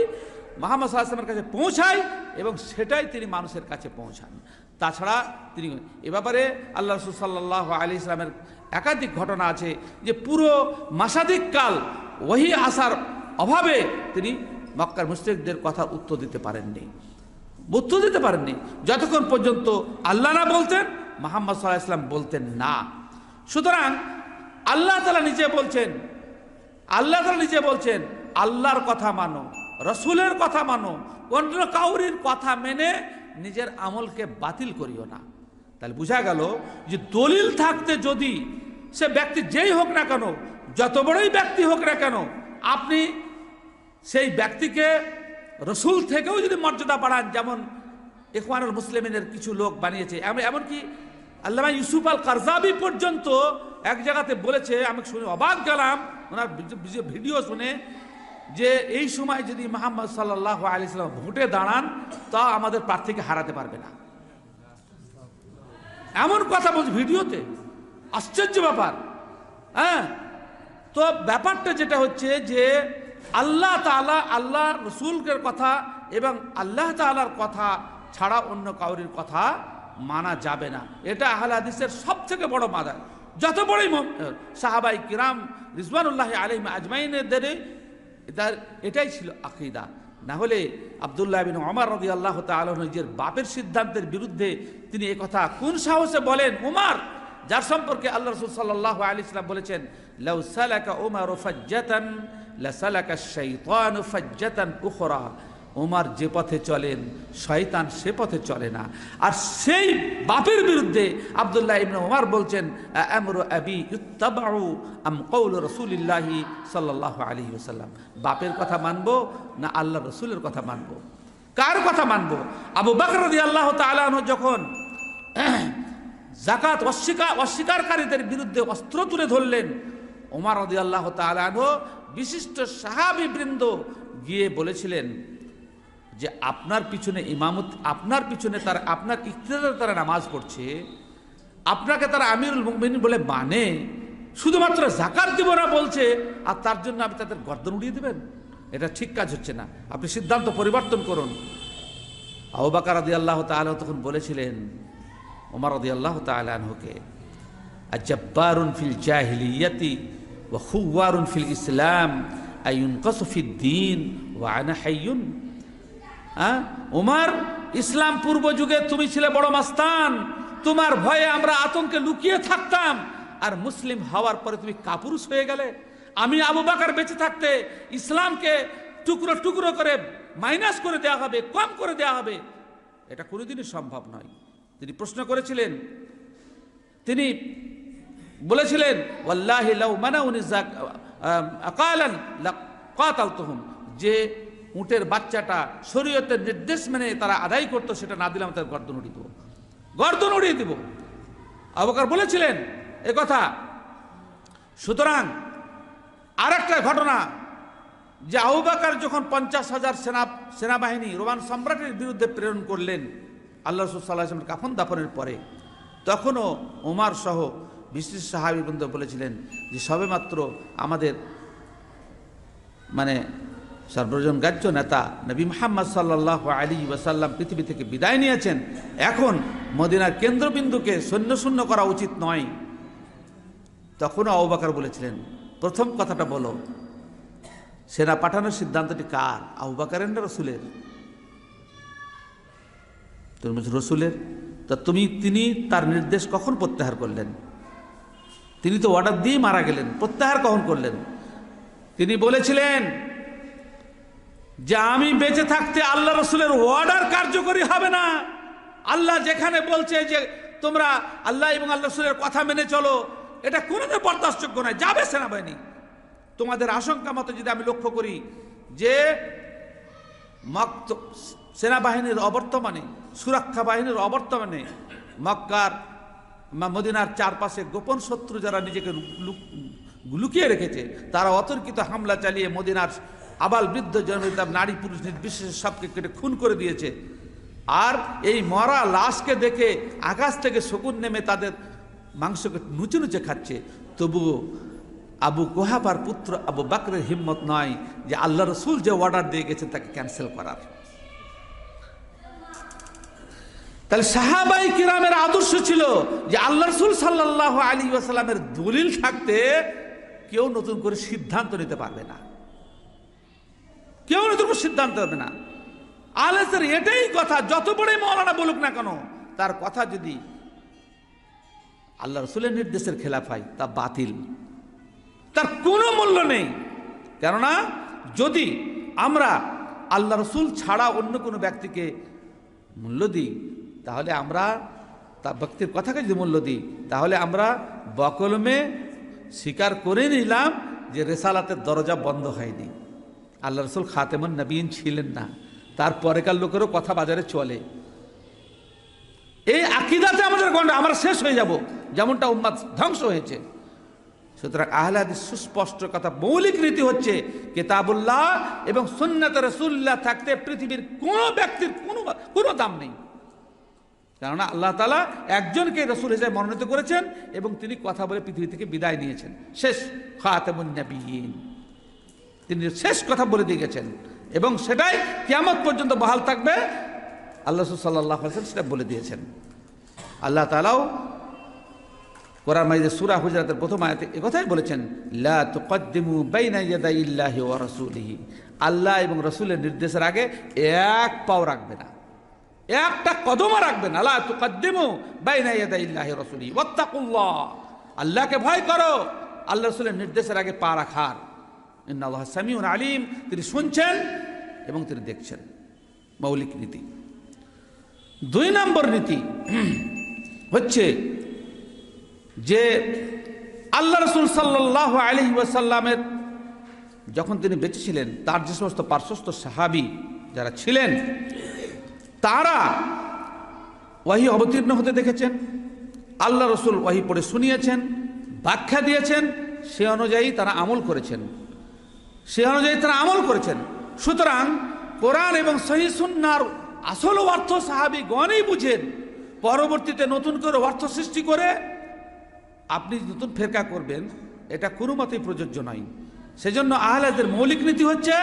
মোহাম্মদ সাল্লাহামের কাছে পৌঁছায় এবং সেটাই তিনি মানুষের কাছে পৌঁছান তাছাড়া তিনি এ ব্যাপারে আল্লাহ রসুল সাল্লাহ আলি ইসলামের একাধিক ঘটনা আছে যে পুরো মাসাধিক কাল ওহি আসার অভাবে তিনি মক্কার মুসলিকদের কথা উত্তর দিতে পারেননি উত্তর দিতে পারেননি যতক্ষণ পর্যন্ত আল্লাহ না বলতেন মোহাম্মদ সাল্লাহ ইসলাম বলতেন না সুতরাং আল্লাহ তালা নিজে বলছেন আল্লাহ তালা নিজে বলছেন আল্লাহর কথা মানো রসুলের কথা মানো অন্য কাউরির কথা মেনে নিজের আমলকে বাতিল করিও না তাহলে বোঝা গেল যে দলিল থাকতে যদি সে ব্যক্তি যেই হোক না কেন যত বড়ই ব্যক্তি হোক না কেন আপনি সেই ব্যক্তিকে রসুল থেকেও যদি মর্যাদা বাড়ান যেমন ইকমানুল মুসলিমিনের কিছু লোক বানিয়েছে এমন এমনকি আল্লামা ইউসুফ আল কারজাবি পর্যন্ত এক জায়গাতে বলেছে আমি শুনে অবাক গেলাম ওনার ভিডিও শুনে যে এই সময় যদি মোহাম্মদ সাল্লাহ আলিয়াল্লাম ভোটে দাঁড়ান তা আমাদের প্রার্থীকে হারাতে পারবে না এমন কথা বলছে ভিডিওতে আশ্চর্য ব্যাপার হ্যাঁ তো ব্যাপারটা যেটা হচ্ছে যে আল্লাহ তালা আল্লাহর রসুলকের কথা এবং আল্লাহ তালার কথা ছাড়া অন্য কাউরির কথা মানা যাবে না এটা আহলে হাদিসের সব থেকে বড় মাদার যত বড়ই সাহাবাই কিরাম রিজওয়ানুল্লাহ আলিম আজমাইনেদের তার এটাই ছিল আকিদা না হলে আবদুল্লাহ বিন অমর রদি আল্লাহ নিজের বাপের সিদ্ধান্তের বিরুদ্ধে তিনি কথা কোন সাহসে বলেন উমার যার সম্পর্কে আল্লাহ রসুল সাল্লাহ আলি ইসলাম বলেছেন লাউ সালাকা ও ফজ্জাতান লা শৈতান ও ফজ্জাতান উখরা ওমার যে পথে চলেন শয়তান সে পথে চলে না আর সেই বাপের বিরুদ্ধে আবদুল্লাহ ইবনে ওমার বলছেন আমরু আম কৌল রসুলিল্লাহি সাল্লাহ আলী ওসাল্লাম বাপের কথা মানব না আল্লাহ রসুলের কথা মানব কার কথা মানব আবু বকর আল্লাহ তালন যখন জাকাত অস্বীকার অস্বীকারীদের বিরুদ্ধে অস্ত্র তুলে ধরলেন ওমার রদি আল্লাহ তালন বিশিষ্ট বৃন্দ গিয়ে বলেছিলেন যে আপনার পিছনে ইমামত আপনার পিছনে তার আপনার ইফতেদার তারা নামাজ পড়ছে আপনাকে তারা আমিরুল মুমিন বলে মানে শুধুমাত্র জাকাত দিব না বলছে আর তার জন্য আপনি তাদের গর্দন উড়িয়ে দেবেন এটা ঠিক কাজ হচ্ছে না আপনি সিদ্ধান্ত পরিবর্তন করুন আহবাকার আদি আল্লাহ তালা তখন বলেছিলেন ওমার রদি আল্লাহ তালাহকে আজ্জাব্বারুন ফিল জাহিলিয়াতি ও খুয়ারুন ফিল ইসলাম আইন কসফিদ্দিন ও আনা হাইয়ুন হ্যাঁ উমার ইসলাম পূর্ব যুগে তুমি ছিলে বড় মাস্তান তোমার ভয়ে আমরা আতঙ্কে লুকিয়ে থাকতাম আর মুসলিম হওয়ার পরে তুমি কাপুরুষ হয়ে গেলে আমি আবু বাকার বেঁচে থাকতে ইসলামকে টুকরো টুকরো করে মাইনাস করে দেওয়া হবে কম করে দেওয়া হবে এটা কোনোদিনই সম্ভব নয় তিনি প্রশ্ন করেছিলেন তিনি বলেছিলেন ওল্লাহ মানাউনি আকালান কাতাল যে উটের বাচ্চাটা শরীয়তের নির্দেশ মেনে তারা আদায় করতো সেটা না দিলাম তার গর্দন উড়িয়ে দেবো গর্দন উড়িয়ে দেবো অবকার বলেছিলেন এ কথা সুতরাং আর একটা ঘটনা যে আহবাকার যখন পঞ্চাশ হাজার সেনা সেনাবাহিনী রোমান সম্রাটের বিরুদ্ধে প্রেরণ করলেন আল্লাহ রসুল্লাহামের কাফন দাফনের পরে তখনও ওমার সহ বিশিষ্ট বন্ধু বলেছিলেন যে সবেমাত্র আমাদের মানে সর্বজনগ্রাহ্য নেতা নবী মোহাম্মদ সাল্লাহ আলী ওয়াসাল্লাম পৃথিবী থেকে বিদায় নিয়েছেন এখন মদিনার কেন্দ্রবিন্দুকে শূন্য করা উচিত নয় তখনও আহবাকার বলেছিলেন প্রথম কথাটা বলো সেনা পাঠানোর সিদ্ধান্তটি কার আউবাকারের না রসুলের তুমি বলছো রসুলের তা তুমি তিনি তার নির্দেশ কখন প্রত্যাহার করলেন তিনি তো অর্ডার দিয়ে মারা গেলেন প্রত্যাহার কখন করলেন তিনি বলেছিলেন যে আমি বেঁচে থাকতে আল্লাহ রসুলের অর্ডার কার্যকরী হবে না আল্লাহ যেখানে বলছে যে তোমরা আল্লাহ এবং আল্লাহ রসুলের কথা মেনে চলো এটা কোনোদিন বরদাস্তযোগ্য নয় যাবে সেনাবাহিনী তোমাদের আশঙ্কা মতো যদি আমি লক্ষ্য করি যে সেনাবাহিনীর অবর্তমানে সুরক্ষা বাহিনীর অবর্তমানে মক্কার মদিনার চারপাশে গোপন শত্রু যারা নিজেকে লুকিয়ে রেখেছে তারা অতর্কিত হামলা চালিয়ে মদিনার আবাল বৃদ্ধ জনতা নারী পুরুষ নির্বিশেষে সবকে কেটে খুন করে দিয়েছে আর এই মরা লাশকে দেখে আকাশ থেকে শকুন নেমে তাদের মাংসকে নুচে নুচে খাচ্ছে তবুও আবু কোহাবার পুত্র আবু বাকরের হিম্মত নয় যে আল্লাহ রসুল যে অর্ডার দিয়ে গেছে তাকে ক্যান্সেল করার তাহলে সাহাবাই কিরামের আদর্শ ছিল যে আল্লাহ রসুল সাল্লাহ আলী আসালামের দলিল থাকতে কেউ নতুন করে সিদ্ধান্ত নিতে পারবে না কেউ এদের উপর সিদ্ধান্ত হবে না আলেসের এটাই কথা যত বড়ই মৌলানা বলুক না কেন তার কথা যদি আল্লাহ রসুলের নির্দেশের খেলাফ হয় তা বাতিল তার কোনো মূল্য নেই কেননা যদি আমরা আল্লাহ রসুল ছাড়া অন্য কোনো ব্যক্তিকে মূল্য দিই তাহলে আমরা তা ব্যক্তির কথাকে যদি মূল্য দিই তাহলে আমরা বকলমে স্বীকার করে নিলাম যে রেসালাতের দরজা বন্ধ হয়নি আল্লাহ রসুল খাতেমন নবীন ছিলেন না তার পরেকার লোকেরও কথা বাজারে চলে এই আকিদাতে আমাদের গন্ডা আমরা শেষ হয়ে যাব যেমনটা উম্মাদ ধ্বংস হয়েছে সুতরাং আহলাদি সুস্পষ্ট কথা মৌলিক রীতি হচ্ছে কেতাবুল্লাহ এবং সুন্নাত রসুল্লাহ থাকতে পৃথিবীর কোনো ব্যক্তির কোনো কোনো দাম নেই কেননা আল্লাহ তালা একজনকে রসুল হিসেবে মনোনীত করেছেন এবং তিনি কথা বলে পৃথিবী থেকে বিদায় নিয়েছেন শেষ খাতামুন্নবীন তিনি শেষ কথা বলে দিয়ে গেছেন এবং সেটাই কেয়ামত পর্যন্ত বহাল থাকবে আল্লাহ সাল্লাহ হাসান সেটা বলে দিয়েছেন আল্লাহ তালাও কোরআন মাইজে সুরা হুজরাতের প্রথম আয়াতে কথাই বলেছেন লা বাইনা ইয়াদা ইল্লাহি ওয়া রাসূলিহি আল্লাহ এবং রাসূলের নির্দেশের আগে এক পাও রাখবে না একটা কদমও রাখবে না লা তুকদ্দিমু বাইনা ইয়াদা ইল্লাহি রাসূলিহি ওয়াত্তাকুল্লাহ আল্লাহকে ভয় করো আল্লাহ রাসূলের নির্দেশের আগে পা রাখার আল্লাহ আলিম তিনি শুনছেন এবং তিনি দেখছেন মৌলিক নীতি দুই নম্বর নীতি হচ্ছে যে আল্লাহ রসুল সাল্লাহ আলি ওয়াসাল্লামের যখন তিনি বেঁচে ছিলেন তার যে সমস্ত পার্শ্বস্থ সাহাবি যারা ছিলেন তারা ওয়াহি অবতীর্ণ হতে দেখেছেন আল্লাহ রসুল ওয়াহি পড়ে শুনিয়েছেন ব্যাখ্যা দিয়েছেন সে অনুযায়ী তারা আমল করেছেন সে অনুযায়ী তারা আমল করেছেন সুতরাং কোরআন এবং সহি সুন্নার আসল অর্থ সাহাবি গণই বুঝেন পরবর্তীতে নতুন করে অর্থ সৃষ্টি করে আপনি নতুন ফেরকা করবেন এটা কোনো মতেই প্রযোজ্য নয় সেজন্য আহলাদের মৌলিক নীতি হচ্ছে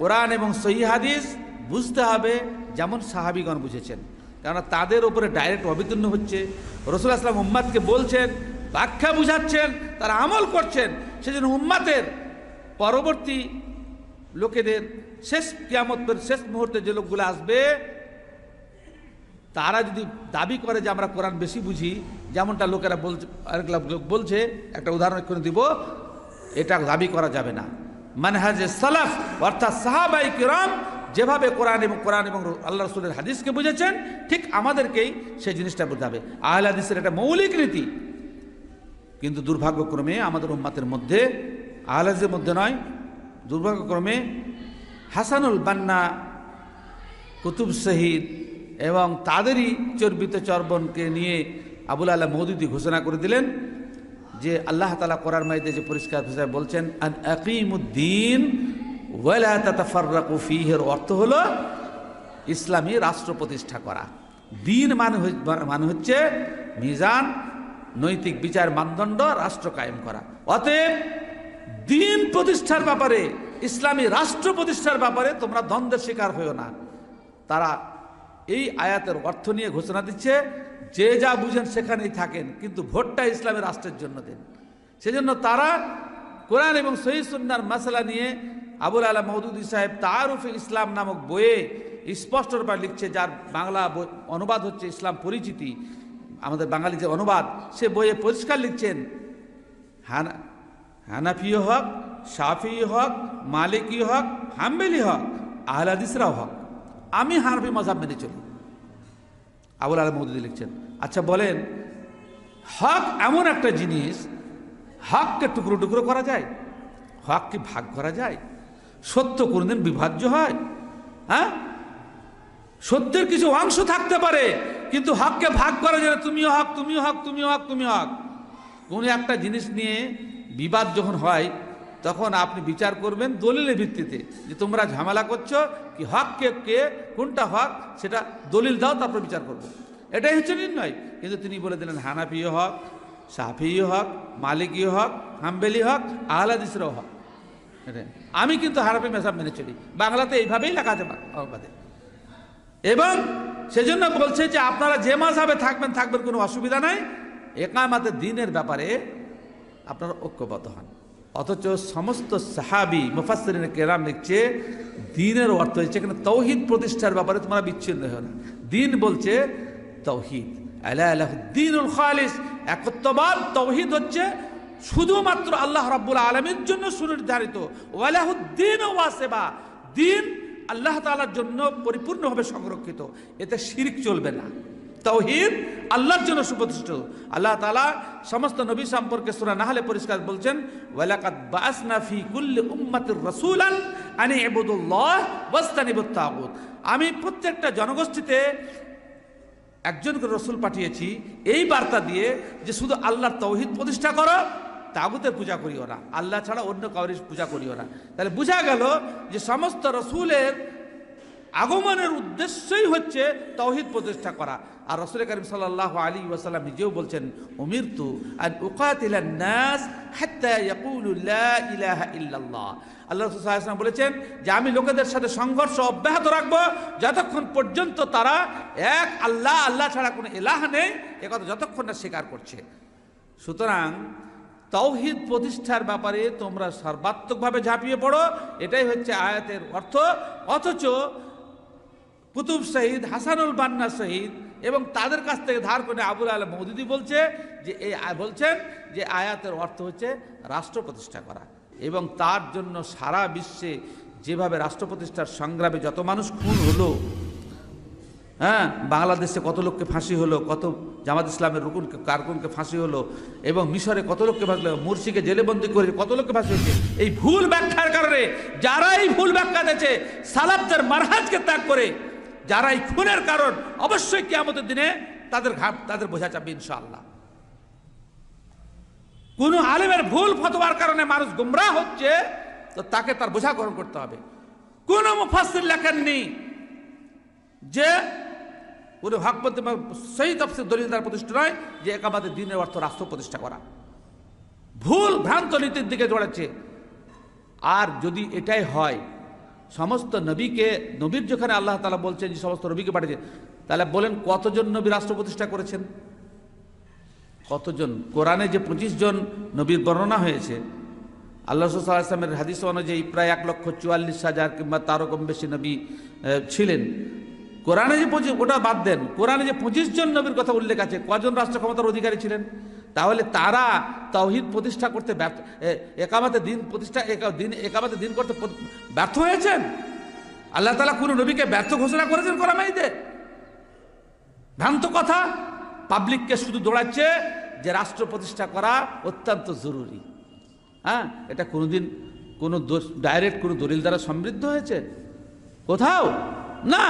কোরআন এবং সহি হাদিস বুঝতে হবে যেমন সাহাবিগণ বুঝেছেন কেননা তাদের উপরে ডাইরেক্ট অবিতীর্ণ হচ্ছে রসুল আসলাম উম্মাদকে বলছেন ব্যাখ্যা বুঝাচ্ছেন তারা আমল করছেন সেজন্য উম্মাদের পরবর্তী লোকেদের শেষ কিয়ামতের শেষ মুহূর্তে যে লোকগুলো আসবে তারা যদি দাবি করে যে আমরা কোরআন বেশি বুঝি যেমনটা লোকেরা বলছে বলছে একটা উদাহরণ করে দিব এটা দাবি করা যাবে না মানে মানহাজে সালাফ অর্থাৎ সাহাবাই কিরাম যেভাবে কোরআন এবং কোরআন এবং আল্লাহ রসুলের হাদিসকে বুঝেছেন ঠিক আমাদেরকেই সেই জিনিসটা বুঝতে হবে আহল হাদিসের একটা মৌলিক রীতি কিন্তু দুর্ভাগ্যক্রমে আমাদের উম্মাতের মধ্যে আহলাজের মধ্যে নয় দুর্ভাগ্যক্রমে হাসানুল বান্না কুতুব শহীদ এবং তাদেরই চর্বিত চর্বনকে নিয়ে আবুল আল্লাহ মৌদুদি ঘোষণা করে দিলেন যে আল্লাহ তালা করার মাইতে যে পরিষ্কার হিসাবে বলছেন আন আকিমুদ্দিন ওয়েলাফিহের অর্থ হলো ইসলামী রাষ্ট্র প্রতিষ্ঠা করা দিন মানে মানে হচ্ছে মিজান নৈতিক বিচার মানদণ্ড রাষ্ট্র কায়েম করা অতএব দিন প্রতিষ্ঠার ব্যাপারে ইসলামী রাষ্ট্র প্রতিষ্ঠার ব্যাপারে তোমরা দ্বন্দ্বের শিকার হইও না তারা এই আয়াতের অর্থ নিয়ে ঘোষণা দিচ্ছে যে যা বুঝেন সেখানেই থাকেন কিন্তু ভোটটা ইসলামী রাষ্ট্রের জন্য দিন সেজন্য তারা কোরআন এবং সহিসুন্নার মাসালা নিয়ে আবুল আলা মৌদুদি সাহেব তারুফ ইসলাম নামক বইয়ে স্পষ্ট রূপে লিখছে যার বাংলা অনুবাদ হচ্ছে ইসলাম পরিচিতি আমাদের বাঙালি যে অনুবাদ সে বইয়ে পরিষ্কার লিখছেন হ্যাঁ হানাফি হক সাফি হক মালিকি হক হাম্বেলি হক আহলাদিসরাও হক আমি হানাফি মজাব মেনে চলি আবুল আলম মৌদুদি লিখছেন আচ্ছা বলেন হক এমন একটা জিনিস হককে টুকরো টুকরো করা যায় হককে ভাগ করা যায় সত্য কোনো দিন বিভাজ্য হয় হ্যাঁ সত্যের কিছু অংশ থাকতে পারে কিন্তু হককে ভাগ করা যায় না তুমিও হক তুমিও হক তুমিও হক তুমি হক কোনো একটা জিনিস নিয়ে বিবাদ যখন হয় তখন আপনি বিচার করবেন দলিলের ভিত্তিতে যে তোমরা ঝামেলা করছো কি হক কে কে কোনটা হক সেটা দলিল দাও তারপর বিচার করবো এটাই হচ্ছে নির্ণয় কিন্তু তিনি বলে দিলেন হানাফিও হক সাফিও হক মালিকীয় হক হাম্বেলি হক আহলাদিসরাও হক আমি কিন্তু হারাপি মেসাব মেনে চলি বাংলাতে এইভাবেই লেখা আছে এবং সেজন্য বলছে যে আপনারা যে মাঝাবে থাকবেন থাকবেন কোনো অসুবিধা নাই একামাতে দিনের ব্যাপারে আপনারা ঐক্যবদ্ধ হন অথচ সমস্ত সাহাবি মুফাসরিন কেরাম লিখছে দিনের অর্থ হচ্ছে এখানে তৌহিদ প্রতিষ্ঠার ব্যাপারে তোমরা বিচ্ছিন্ন হো না দিন বলছে তৌহিদ আল্লাহ আল্লাহ দিনুল খালিস একত্রবাদ তৌহিদ হচ্ছে শুধুমাত্র আল্লাহ রাব্বুল আলমের জন্য সুনির্ধারিত ওয়ালাহুদ্দিন ওয়াসেবা দিন আল্লাহ তালার জন্য পরিপূর্ণভাবে সংরক্ষিত এতে শিরিক চলবে না তৌহিদ আল্লাহর জন্য সুপ্রতিষ্ঠিত আল্লাহ তালা সমস্ত নবী সম্পর্কে সুরা নাহলে পরিষ্কার বলছেন ওয়ালাকাত বাসনা ফি কুল্লি উম্মাতির রাসূলান আনি ইবুদুল্লাহ ওয়াস্তানিবুত তাগুত আমি প্রত্যেকটা জনগোষ্ঠীতে একজন করে রসুল পাঠিয়েছি এই বার্তা দিয়ে যে শুধু আল্লাহর তৌহিদ প্রতিষ্ঠা করো তাগুতের পূজা করিও না আল্লাহ ছাড়া অন্য কাউরির পূজা করিও না তাহলে বোঝা গেল যে সমস্ত রসুলের আগমনের উদ্দেশ্যই হচ্ছে তৌহিদ প্রতিষ্ঠা করা আর রসুল করিম সাল আলী ওয়াসালাম নিজেও বলছেন উমিরতু আর উকাতিলান আল্লাহ রসুলাম বলেছেন যে আমি লোকেদের সাথে সংঘর্ষ অব্যাহত রাখবো যতক্ষণ পর্যন্ত তারা এক আল্লাহ আল্লাহ ছাড়া কোনো এলাহ নেই এ কথা যতক্ষণ না স্বীকার করছে সুতরাং তৌহিদ প্রতিষ্ঠার ব্যাপারে তোমরা সর্বাত্মকভাবে ঝাঁপিয়ে পড়ো এটাই হচ্ছে আয়াতের অর্থ অথচ কুতুব শহীদ হাসানুল বান্না শহীদ এবং তাদের কাছ থেকে ধার করে আবুল আলম মৌদুদি বলছে যে এই বলছেন যে আয়াতের অর্থ হচ্ছে রাষ্ট্র প্রতিষ্ঠা করা এবং তার জন্য সারা বিশ্বে যেভাবে রাষ্ট্র প্রতিষ্ঠার সংগ্রামে যত মানুষ খুন হলো হ্যাঁ বাংলাদেশে কত লোককে ফাঁসি হলো কত জামাত ইসলামের রুকুনকে কারকুনকে ফাঁসি হলো এবং মিশরে কত লোককে ফাঁসি হলো মুর্শিকে জেলেবন্দি করে কত লোককে ফাঁসি হয়েছে এই ভুল ব্যাখ্যার কারণে যারা এই ভুল ব্যাখ্যা দিয়েছে সালাবদের মারহাজকে ত্যাগ করে যারা এই খুনের কারণ অবশ্যই কেয়ামতের দিনে তাদের ঘাট তাদের বোঝা যাবে ইনশাল্লাহ কোন আলেমের ভুল ফতোয়ার কারণে মানুষ গুমরা হচ্ছে তো তাকে তার বোঝা গ্রহণ করতে হবে কোনো মুফাসির লেখেননি যে উনি ভাগপতি সেই তফসির দলিলদার প্রতিষ্ঠা নয় যে একাবাদের দিনের অর্থ রাষ্ট্র প্রতিষ্ঠা করা ভুল ভ্রান্ত নীতির দিকে জড়াচ্ছে আর যদি এটাই হয় সমস্ত নবীকে নবীর যেখানে আল্লাহ তালা বলছেন যে সমস্ত নবীকে পাঠিয়েছে তাহলে বলেন কতজন নবী রাষ্ট্র প্রতিষ্ঠা করেছেন কতজন কোরআনে যে পঁচিশ জন নবীর বর্ণনা হয়েছে আল্লাহ সাল্লামের হাদিস অনুযায়ী প্রায় এক লক্ষ চুয়াল্লিশ হাজার কিংবা তারও কম বেশি নবী ছিলেন কোরআনে যে পঁচিশ ওটা বাদ দেন কোরআনে যে পঁচিশ জন নবীর কথা উল্লেখ আছে কজন রাষ্ট্র ক্ষমতার অধিকারী ছিলেন তাহলে তারা তৌহিদ প্রতিষ্ঠা করতে ব্যর্থ একামাতে দিন প্রতিষ্ঠা দিন একামাতে দিন করতে ব্যর্থ হয়েছেন আল্লাহ তালা কোনো নবীকে ব্যর্থ ঘোষণা করেছেন কোরআমাইতে ভ্রান্ত কথা পাবলিককে শুধু দৌড়াচ্ছে যে রাষ্ট্র প্রতিষ্ঠা করা অত্যন্ত জরুরি হ্যাঁ এটা কোনোদিন কোনো ডাইরেক্ট কোনো দলিল দ্বারা সমৃদ্ধ হয়েছে কোথাও না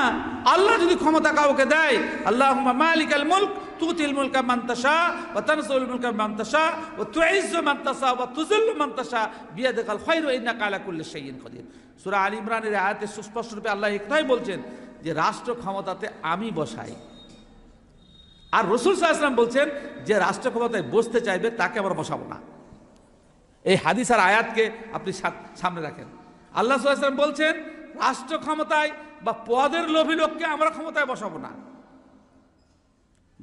আল্লাহ যদি ক্ষমতা কাউকে দেয় আল্লাহ মালিক আল মুলক তুতিল মুলকা মান্তাসা ও তানসুল মুলকা মান্তাসা ও তুইজ মান্তাসা ও তুজুল মান্তাসা বিয়া দেখাল এই না কালা কুল্লে সেইন কদিন সুরা আল ইমরানের আয়াতে সুস্পষ্টরূপে আল্লাহ একথাই বলছেন যে রাষ্ট্র ক্ষমতাতে আমি বসাই আর রসুল সাহাশাম বলছেন যে রাষ্ট্র ক্ষমতায় বসতে চাইবে তাকে আমরা বসাবো না এই হাদিসার আয়াতকে আপনি সামনে রাখেন আল্লাহ সাল্লাম বলছেন রাষ্ট্র ক্ষমতায় বা পদের লোভী লোককে আমরা ক্ষমতায় বসাবো না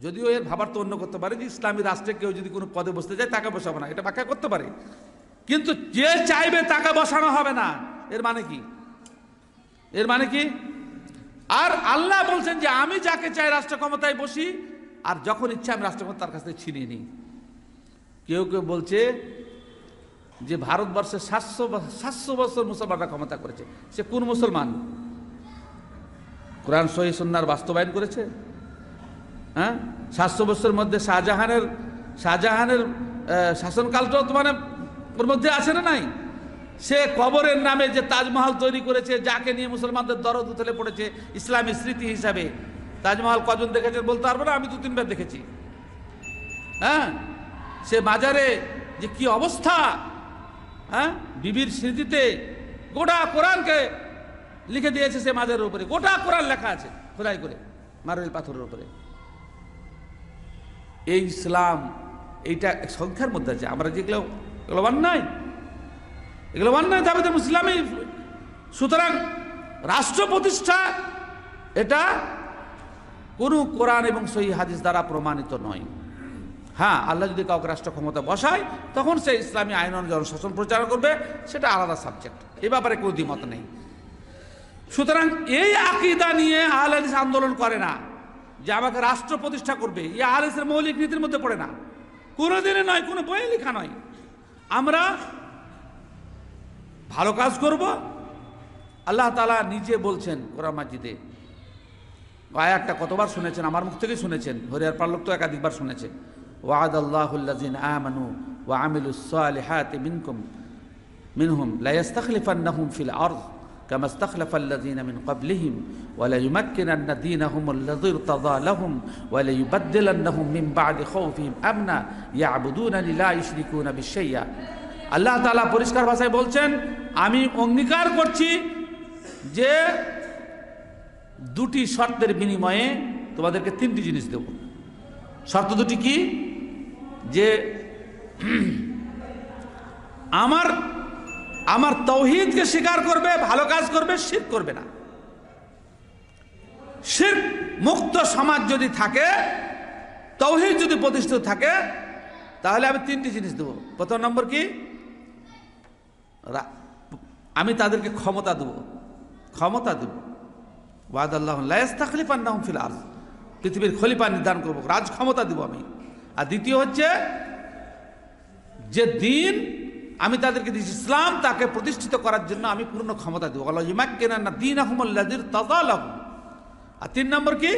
যদিও এর ভাবার তো অন্য করতে পারে যে ইসলামী রাষ্ট্রে কেউ যদি কোনো পদে বসতে যায় তাকে বসাবো না এটা ব্যাখ্যা করতে পারে কিন্তু যে চাইবে তাকে বসানো হবে না এর মানে কি এর মানে কি আর আল্লাহ বলছেন যে আমি যাকে চাই রাষ্ট্র ক্ষমতায় বসি আর যখন ইচ্ছা আমি রাষ্ট্র ক্ষমতা তার কাছ থেকে ছিনিয়ে নিই কেউ কেউ বলছে যে ভারতবর্ষে সাতশো সাতশো বছর মুসলমানরা ক্ষমতা করেছে সে কোন মুসলমান কোরআন সহি সন্ন্যার বাস্তবায়ন করেছে হ্যাঁ সাতশো বছরের মধ্যে শাহজাহানের শাহজাহানের শাসনকালটাও তো মানে ওর মধ্যে আছে না নাই সে কবরের নামে যে তাজমহল তৈরি করেছে যাকে নিয়ে মুসলমানদের দরদ উতলে পড়েছে ইসলামী স্মৃতি হিসাবে তাজমহল কজন দেখেছেন বলতে পারবো না আমি দু তিনবার দেখেছি হ্যাঁ সে বাজারে যে কি অবস্থা হ্যাঁ বিবির স্মৃতিতে গোটা কোরআনকে লিখে দিয়েছে সে মাঝের উপরে গোটা কোরআন লেখা আছে খোদাই করে মার্বেল পাথরের উপরে এই ইসলাম এইটা সংখ্যার মধ্যে আছে আমরা যেগুলো এগুলো অন্যায় এগুলো অন্যায় দাবিতে ইসলামী সুতরাং রাষ্ট্র প্রতিষ্ঠা এটা কোনো কোরআন এবং সহি হাদিস দ্বারা প্রমাণিত নয় হ্যাঁ আল্লাহ যদি কাউকে রাষ্ট্র ক্ষমতা বসায় তখন সে ইসলামী আইন অনুযায়ী শাসন প্রচার করবে সেটা আলাদা সাবজেক্ট এ ব্যাপারে কোনো দ্বিমত নেই সুতরাং এই আকিদা নিয়ে আল হাদিস আন্দোলন করে না যে আমাকে রাষ্ট্র প্রতিষ্ঠা করবে এই আল হাদিসের মৌলিক নীতির মধ্যে পড়ে না কোনোদিনে নয় কোনো বইয়ে লেখা নয় আমরা ভালো কাজ করব আল্লাহ তালা নিজে বলছেন কোরআন মাজিদে একটা কতবার শুনেছেন আমার মুখ থেকেই শুনেছেন হরিয়ার পাল্লক তো একাধিকবার শুনেছে ওয়াদ আল্লাহুল্লাজিন আমানু ওয়া আমিলুস সালিহাতি মিনকুম মিনহুম লাইয়াস্তাখলিফান্নাহুম ফিল আরদ كما استخلف الذين من قبلهم وليمكنن دينهم الذي ارتضى لهم وليبدلنهم من بعد خوفهم أمنا يعبدونني لا يشركون بالشيء আল্লাহ তালা পরিষ্কার ভাষায় বলছেন আমি অঙ্গীকার করছি যে দুটি শর্তের বিনিময়ে তোমাদেরকে তিনটি জিনিস দেব শর্ত দুটি কি যে আমার আমার তৌহিদকে স্বীকার করবে ভালো কাজ করবে শির করবে না শির মুক্ত সমাজ যদি থাকে তৌহিদ যদি প্রতিষ্ঠিত থাকে তাহলে আমি তিনটি জিনিস দেবো প্রথম নম্বর কি আমি তাদেরকে ক্ষমতা দেব ক্ষমতা দেব ওয়াদ আল্লাহ লাইস্তাখলিফান নাহমফিল আর পৃথিবীর খলিফা নির্ধারণ করবো রাজ ক্ষমতা দেব আমি আর দ্বিতীয় হচ্ছে যে দিন আমি তাদেরকে দিয়েছি ইসলাম তাকে প্রতিষ্ঠিত করার জন্য আমি পূর্ণ ক্ষমতা দেবো আল্লাহ ইমাক্কেনা না দিন আহমল্লাদির তাজালাহু আর তিন নম্বর কি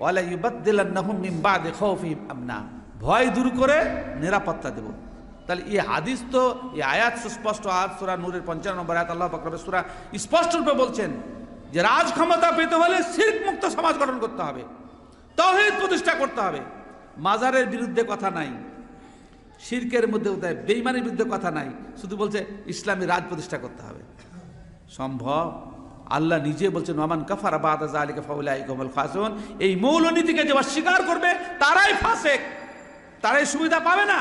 ওয়ালা ইবাদ্দিলান্নাহুম মিন বাদি খাউফিহিম আমনা ভয় দূর করে নিরাপত্তা দেব তাহলে এই হাদিস তো এই আয়াত সুস্পষ্ট আয়াত সুরা নূরের পঞ্চান্ন নম্বর আয়াত আল্লাহ পাকরবে সুরা স্পষ্টরূপে বলছেন যে রাজ ক্ষমতা পেতে হলে শির্ক মুক্ত সমাজ গঠন করতে হবে তহিদ প্রতিষ্ঠা করতে হবে মাজারের বিরুদ্ধে কথা নাই শিরকের মধ্যে উদয় বেইমানের বিরুদ্ধে কথা নাই শুধু বলছে ইসলামী রাজ প্রতিষ্ঠা করতে হবে সম্ভব আল্লাহ নিজে বলছেন নমান কাফার বাদাজ আলিকা ফাউলাই কমল ফাসন এই মৌলনীতিকে যে অস্বীকার করবে তারাই ফাঁসেক তারাই সুবিধা পাবে না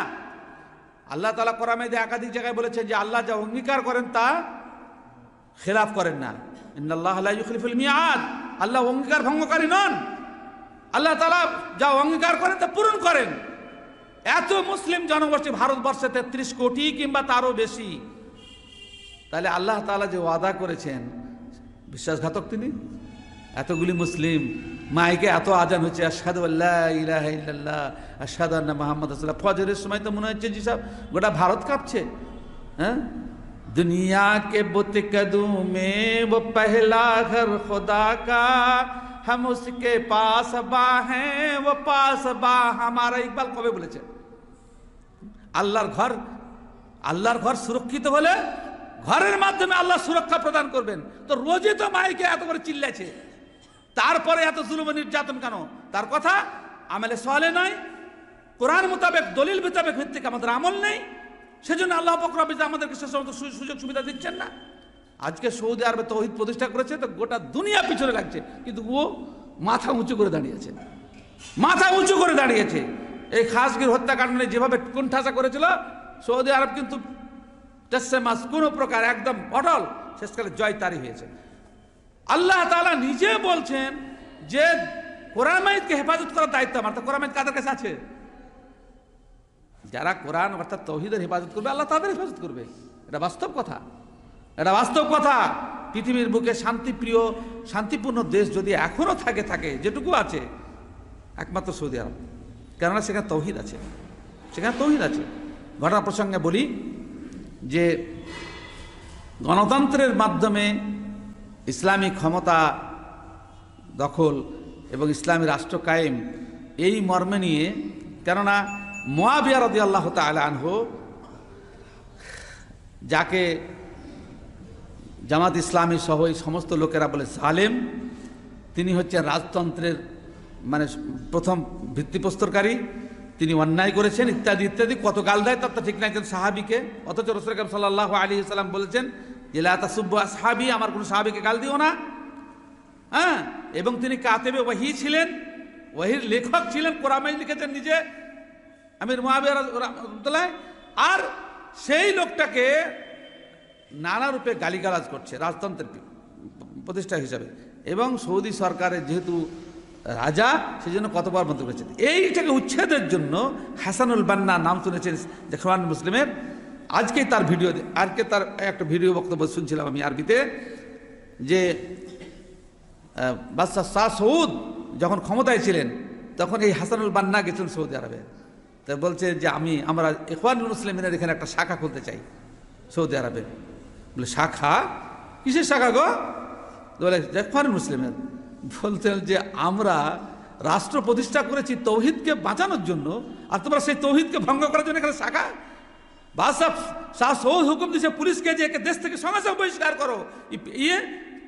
আল্লাহ তালা কোরআমেদে একাধিক জায়গায় বলেছেন যে আল্লাহ যা অঙ্গীকার করেন তা খেলাফ করেন না ইন্দাল্লাহ আল্লাহ মিয়াদ আল্লাহ অঙ্গীকার ভঙ্গকারী নন আল্লাহ তালা যা অঙ্গীকার করেন তা পূরণ করেন এত মুসলিম জনগোষ্ঠী ভারতবর্ষে তেত্রিশ কোটি কিংবা তারও বেশি তাহলে আল্লাহ তালা যে ওয়াদা করেছেন বিশ্বাসঘাতক তিনি এতগুলি মুসলিম মাইকে এত আজান হচ্ছে আসাদ আল্লাহ ইহ্লাহ আসাদ আল্লাহ মোহাম্মদ আসাল্লাহ ফজরের সময় তো মনে হচ্ছে যেসব গোটা ভারত কাঁপছে হ্যাঁ দুনিয়া কে বুত কদু মে বো পহলা ঘর খোদা কা হম উসকে পাস বা হ্যাঁ ও পাস বা আমার ইকবাল কবে বলেছে আল্লাহর ঘর আল্লাহর ঘর সুরক্ষিত হলে ঘরের মাধ্যমে আল্লাহ সুরক্ষা প্রদান করবেন তো রোজই তো মাইকে এত করে চিল্লাছে তারপরে এত জুলুম নির্যাতন কেন তার কথা আমেলে সহলে নাই কোরআন মোতাবেক দলিল মোতাবেক ভিত্তিক আমাদের আমল নেই সেজন্য আল্লাহ ফকরাবিজ আমাদেরকে সে সমস্ত সুযোগ সুবিধা দিচ্ছেন না আজকে সৌদি আরবে তহিদ প্রতিষ্ঠা করেছে তো গোটা দুনিয়া পিছনে লাগছে কিন্তু ও মাথা উঁচু করে দাঁড়িয়েছে মাথা উঁচু করে দাঁড়িয়েছে এই খাসগির হত্যাকাণ্ডে যেভাবে কুণ্ঠাসা করেছিল সৌদি আরব কিন্তু কোন প্রকার একদম অটল শেষকালে জয় তারি হয়েছে আল্লাহ তালা নিজে বলছেন যে কোরআনকে হেফাজত করার দায়িত্ব আমার তো কোরআন কাদের কাছে আছে যারা কোরআন অর্থাৎ তৌহিদের হেফাজত করবে আল্লাহ তাদের হেফাজত করবে এটা বাস্তব কথা এটা বাস্তব কথা পৃথিবীর বুকে শান্তিপ্রিয় শান্তিপূর্ণ দেশ যদি এখনও থাকে থাকে যেটুকু আছে একমাত্র সৌদি আরব কেননা সেখানে তৌহিদ আছে সেখানে তৌহিদ আছে ঘটনা প্রসঙ্গে বলি যে গণতন্ত্রের মাধ্যমে ইসলামী ক্ষমতা দখল এবং ইসলামী রাষ্ট্র কায়েম এই মর্মে নিয়ে কেননা মোয়াবিয়া রদি আল্লাহ আনহ যাকে জামাত ইসলামী সহ এই সমস্ত লোকেরা বলে সালেম তিনি হচ্ছেন রাজতন্ত্রের মানে প্রথম ভিত্তিপ্রস্তরকারী তিনি অন্যায় করেছেন ইত্যাদি ইত্যাদি কত গাল দেয় তার তো ঠিক না একজন সাহাবিকে অথচ রসুলাম সাল্লাহ আলী সাল্লাম বলেছেন যে লাতাসুব্ব সাহাবি আমার কোনো সাহাবিকে গাল দিও না হ্যাঁ এবং তিনি কাতেবে ওয়াহি ছিলেন ওয়াহির লেখক ছিলেন কোরআমাই লিখেছেন নিজে আমির মহাবিয়ার আর সেই লোকটাকে নানা রূপে গালিগালাজ করছে রাজতন্ত্রের প্রতিষ্ঠা হিসাবে এবং সৌদি সরকারের যেহেতু রাজা সেই জন্য কতবার মন্তব্য করেছেন এইটাকে উচ্ছেদের জন্য হাসানুল বান্না নাম শুনেছেন যে খান মুসলিমের আজকেই তার ভিডিও আজকে তার একটা ভিডিও বক্তব্য শুনছিলাম আমি আরবিতে যে বাদশাহ শাহ সৌদ যখন ক্ষমতায় ছিলেন তখন এই হাসানুল বান্না গেছিলেন সৌদি আরবে তা বলছে যে আমি আমরা ইকবানুল মুসলিমের এখানে একটা শাখা খুলতে চাই সৌদি আরবে বলে শাখা কিসের শাখা গো বলে ইকবানুল মুসলিমের বলতেন যে আমরা রাষ্ট্র প্রতিষ্ঠা করেছি তৌহিদকে বাঁচানোর জন্য আর তোমরা সেই তৌহিদকে ভঙ্গ করার জন্য এখানে শাখা বাদশাহ শাহ সৌদ হুকুম দিয়েছে পুলিশকে যে একে দেশ থেকে সঙ্গে সঙ্গে বহিষ্কার করো ইয়ে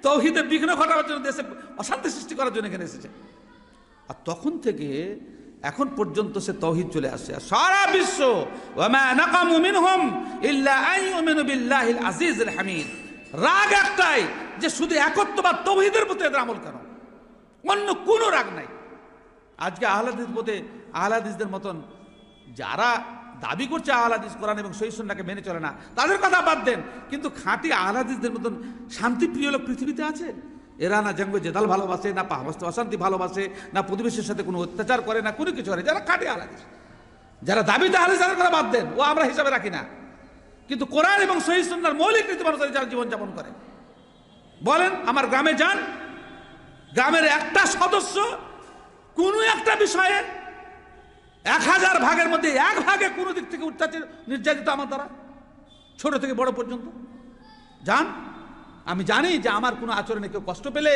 তৌহিদে বিঘ্ন ঘটাবার জন্য দেশে অশান্তি সৃষ্টি করার জন্য এখানে এসেছে আর তখন থেকে এখন পর্যন্ত সে তহিদ চলে আসে সারা বিশ্ব আজিজ হামিদ রাগ একটাই যে শুধু একত্ব বা তৌহিদের প্রতি এদের আমল কেন অন্য কোনো রাগ নাই আজকে আহলাদিস বোধে আহলাদিসদের মতন যারা দাবি করছে আহলাদিস কোরআন এবং সন্নাকে মেনে চলে না তাদের কথা বাদ দেন কিন্তু খাঁটি আহলাদিসদের মতন শান্তিপ্রিয় লোক পৃথিবীতে আছে এরা না জঙ্গ জেদাল ভালোবাসে না পাহাবাস্ত অশান্তি ভালোবাসে না প্রতিবেশীর সাথে কোনো অত্যাচার করে না কোনো কিছু করে যারা খাঁটি আহলাদিস যারা দাবি তাহলে যারা কথা বাদ দেন ও আমরা হিসাবে রাখি না কিন্তু কোরআন এবং সন্ন্যার মৌলিক নীতি মানুষের যারা জীবনযাপন করে বলেন আমার গ্রামে যান গ্রামের একটা সদস্য কোনো একটা বিষয়ে এক হাজার ভাগের মধ্যে এক ভাগে কোনো দিক থেকে উত্তাচিত নির্যাতিত আমার দ্বারা ছোট থেকে বড় পর্যন্ত যান আমি জানি যে আমার কোনো আচরণে কেউ কষ্ট পেলে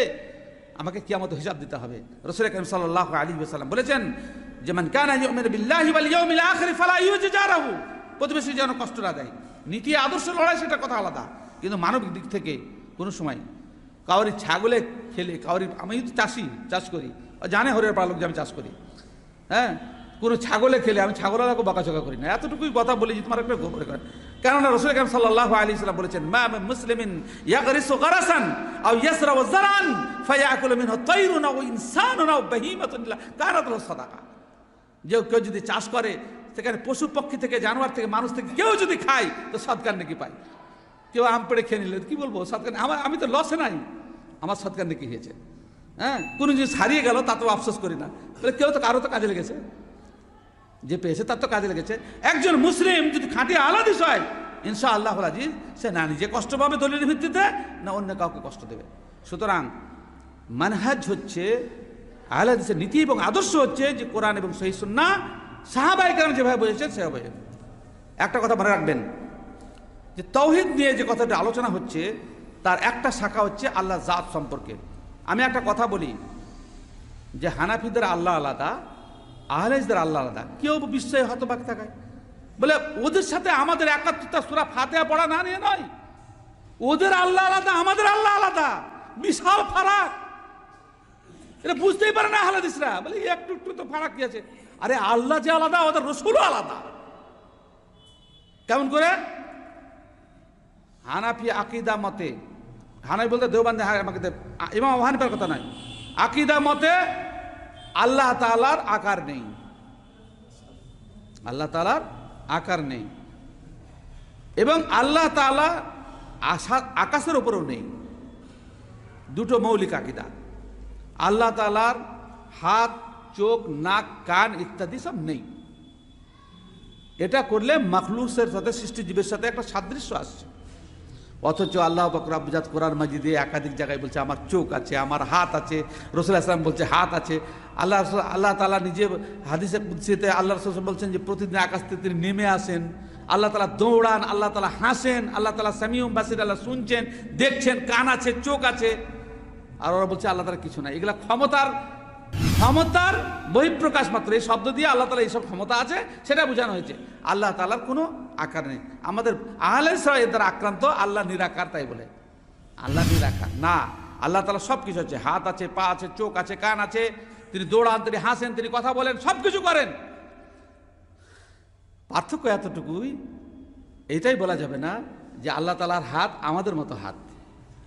আমাকে আমাদের হিসাব দিতে হবে রসুল করিম সাল্লাহ আলী সাল্লাম বলেছেন যে মান কেন ইউমিনু বিল্লাহি ওয়াল ইয়াউমিল আখির ফালা রাহু প্রতিবেশী যেন কষ্ট না দেয় নীতি আদর্শ লড়াই সেটা কথা আলাদা কিন্তু মানবিক দিক থেকে কোনো সময় কাউরি ছাগলে খেলে কাউরি আমি তো চাষি চাষ করি জানে হরিয়ার পালক যে আমি চাষ করি হ্যাঁ কোনো ছাগলে খেলে আমি বকা বকাচকা করি না এতটুকুই কথা বলি যে তোমার একটা গোপরে করেন কেননা রসুল কাম সাল্লাহ আলী ইসলাম বলেছেন মা আমি মুসলিমিন ইয়াকারি সোকারাসান আও ইয়াসরা ওয়াজারান ফায়াকুল মিন তৈরু না ও ইনসানু না বাহিমাতুল্লাহ কানাত সাদাকা যে কেউ যদি চাষ করে সেখানে পশু পক্ষী থেকে জানোয়ার থেকে মানুষ থেকে কেউ যদি খায় তো সৎকার নাকি পায় কেউ আম পেড়ে খেয়ে নিলেন কি বলবো সৎকার আমার আমি তো লসে নাই আমার সৎকার নাকি হয়েছে হ্যাঁ কোনো জিনিস হারিয়ে গেল তো আফসোস করি না তাহলে কেউ তো কারো তো কাজে লেগেছে যে পেয়েছে তার তো কাজে লেগেছে একজন মুসলিম যদি খাঁটি আলাদিস হয় ইনশা আল্লাহ রাজি সে না নিজে কষ্ট পাবে দলিল ভিত্তিতে না অন্য কাউকে কষ্ট দেবে সুতরাং মানহাজ হচ্ছে আহলাদিসের নীতি এবং আদর্শ হচ্ছে যে কোরআন এবং সহিসুন্না সুন্না সাহাবাহিক যেভাবে বুঝেছেন সেভাবে একটা কথা মনে রাখবেন যে তৌহিদ নিয়ে যে কথাটা আলোচনা হচ্ছে তার একটা শাখা হচ্ছে আল্লাহ জাত সম্পর্কে আমি একটা কথা বলি যে হানাফিদের আল্লাহ আলাদা আহলেজদের আল্লাহ আলাদা কেউ হত হতবাক থাকায় বলে ওদের সাথে আমাদের একাত্মতা সুরা ফাতে পড়া না নিয়ে নয় ওদের আল্লাহ আলাদা আমাদের আল্লাহ আলাদা বিশাল ফারাক এটা বুঝতেই পারে না আহলাদিসরা বলে একটু একটু তো ফারাক আছে আরে আল্লাহ যে আলাদা ওদের রসুলও আলাদা কেমন করে হানাফি আকিদা মতে হানাফি বলতে আমাকে ইমাম হানিফার কথা নাই আকিদা মতে আল্লাহ তালার আকার নেই আল্লাহ তালার আকার নেই এবং আল্লাহ তালা আশা আকাশের ওপরেও নেই দুটো মৌলিক আকিদা আল্লাহ তালার হাত চোখ নাক কান ইত্যাদি সব নেই এটা করলে মাখলুসের সাথে সৃষ্টিজীবের সাথে একটা সাদৃশ্য আসছে অথচ আল্লাহ বকর কোরআন মাজিদে একাধিক জায়গায় বলছে আমার চোখ আছে আমার হাত আছে রসুল আসলাম বলছে হাত আছে আল্লাহ আল্লাহ তালা নিজে হাদিসে বুঝছে আল্লাহ রসুল বলছেন যে প্রতিদিন আকাশ থেকে তিনি নেমে আসেন আল্লাহ তালা দৌড়ান আল্লাহ তালা হাসেন আল্লাহ তালা সামিউম বাসির আল্লাহ শুনছেন দেখছেন কান আছে চোখ আছে আর ওরা বলছে আল্লাহ তালা কিছু না এগুলা ক্ষমতার ক্ষমতার বহিঃপ্রকাশ মাত্র এই শব্দ দিয়ে আল্লাহ তালা এইসব ক্ষমতা আছে সেটা বোঝানো হয়েছে আল্লাহ তালার কোনো আকার নেই আমাদের আহলে ইসরায়েল দ্বারা আক্রান্ত আল্লাহ নিরাকার তাই বলে আল্লাহ নিরাকার না আল্লাহ তালা সব কিছু আছে হাত আছে পা আছে চোখ আছে কান আছে তিনি দৌড়ান তিনি হাসেন তিনি কথা বলেন সব কিছু করেন পার্থক্য এতটুকুই এটাই বলা যাবে না যে আল্লাহ তালার হাত আমাদের মতো হাত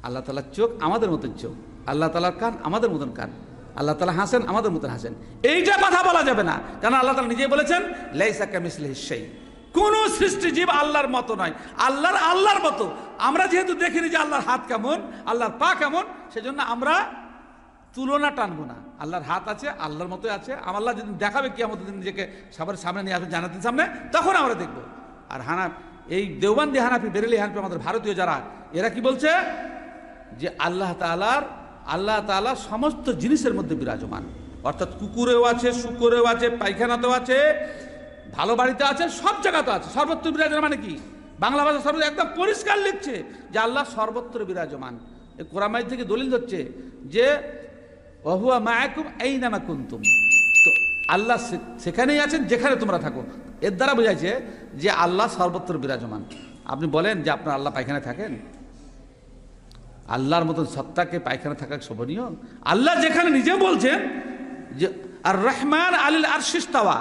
আল্লাহ তালার চোখ আমাদের মতন চোখ আল্লাহ তালার কান আমাদের মতন কান আল্লাহ তালা হাসেন আমাদের মতন হাসেন এইটা কথা বলা যাবে না কেন আল্লাহ তালা নিজেই বলেছেন লাইসা কামিস সেই কোন সৃষ্টিজীব আল্লাহর মতো নয় আল্লাহর আল্লাহর মতো আমরা যেহেতু দেখিনি যে আল্লাহর হাত কেমন আল্লাহর পা কেমন সেজন্য আমরা তুলনা টানবো না আল্লাহর হাত আছে আল্লাহর মতোই আছে আল্লাহ যদি দেখাবে কি আমাদের নিজেকে সবার সামনে নিয়ে আসবে জানাতে সামনে তখন আমরা দেখব আর হানা এই দেওবান্দি হানাফি বেরেলি হানফি আমাদের ভারতীয় যারা এরা কি বলছে যে আল্লাহ তালার আল্লাহ তালা সমস্ত জিনিসের মধ্যে বিরাজমান অর্থাৎ কুকুরেও আছে শুকুরেও আছে পায়খানাতেও আছে ভালো বাড়িতে আছে সব জায়গাতে আছে সর্বত্র বিরাজমান মানে কি বাংলা ভাষা সর্ব একদম পরিষ্কার লিখছে যে আল্লাহ সর্বত্র বিরাজমান এই কোরআমাই থেকে দলিল হচ্ছে যে অহুয়া মায়াকুম এই নামা কুন্তুম তো আল্লাহ সেখানেই আছেন যেখানে তোমরা থাকো এর দ্বারা বোঝাইছে যে আল্লাহ সর্বত্র বিরাজমান আপনি বলেন যে আপনার আল্লাহ পায়খানা থাকেন আল্লাহর মতন সত্তাকে পায়খানা থাকা শোভনীয় আল্লাহ যেখানে নিজে বলছেন যে আর রহমান আলীল আর শিস্তাওয়া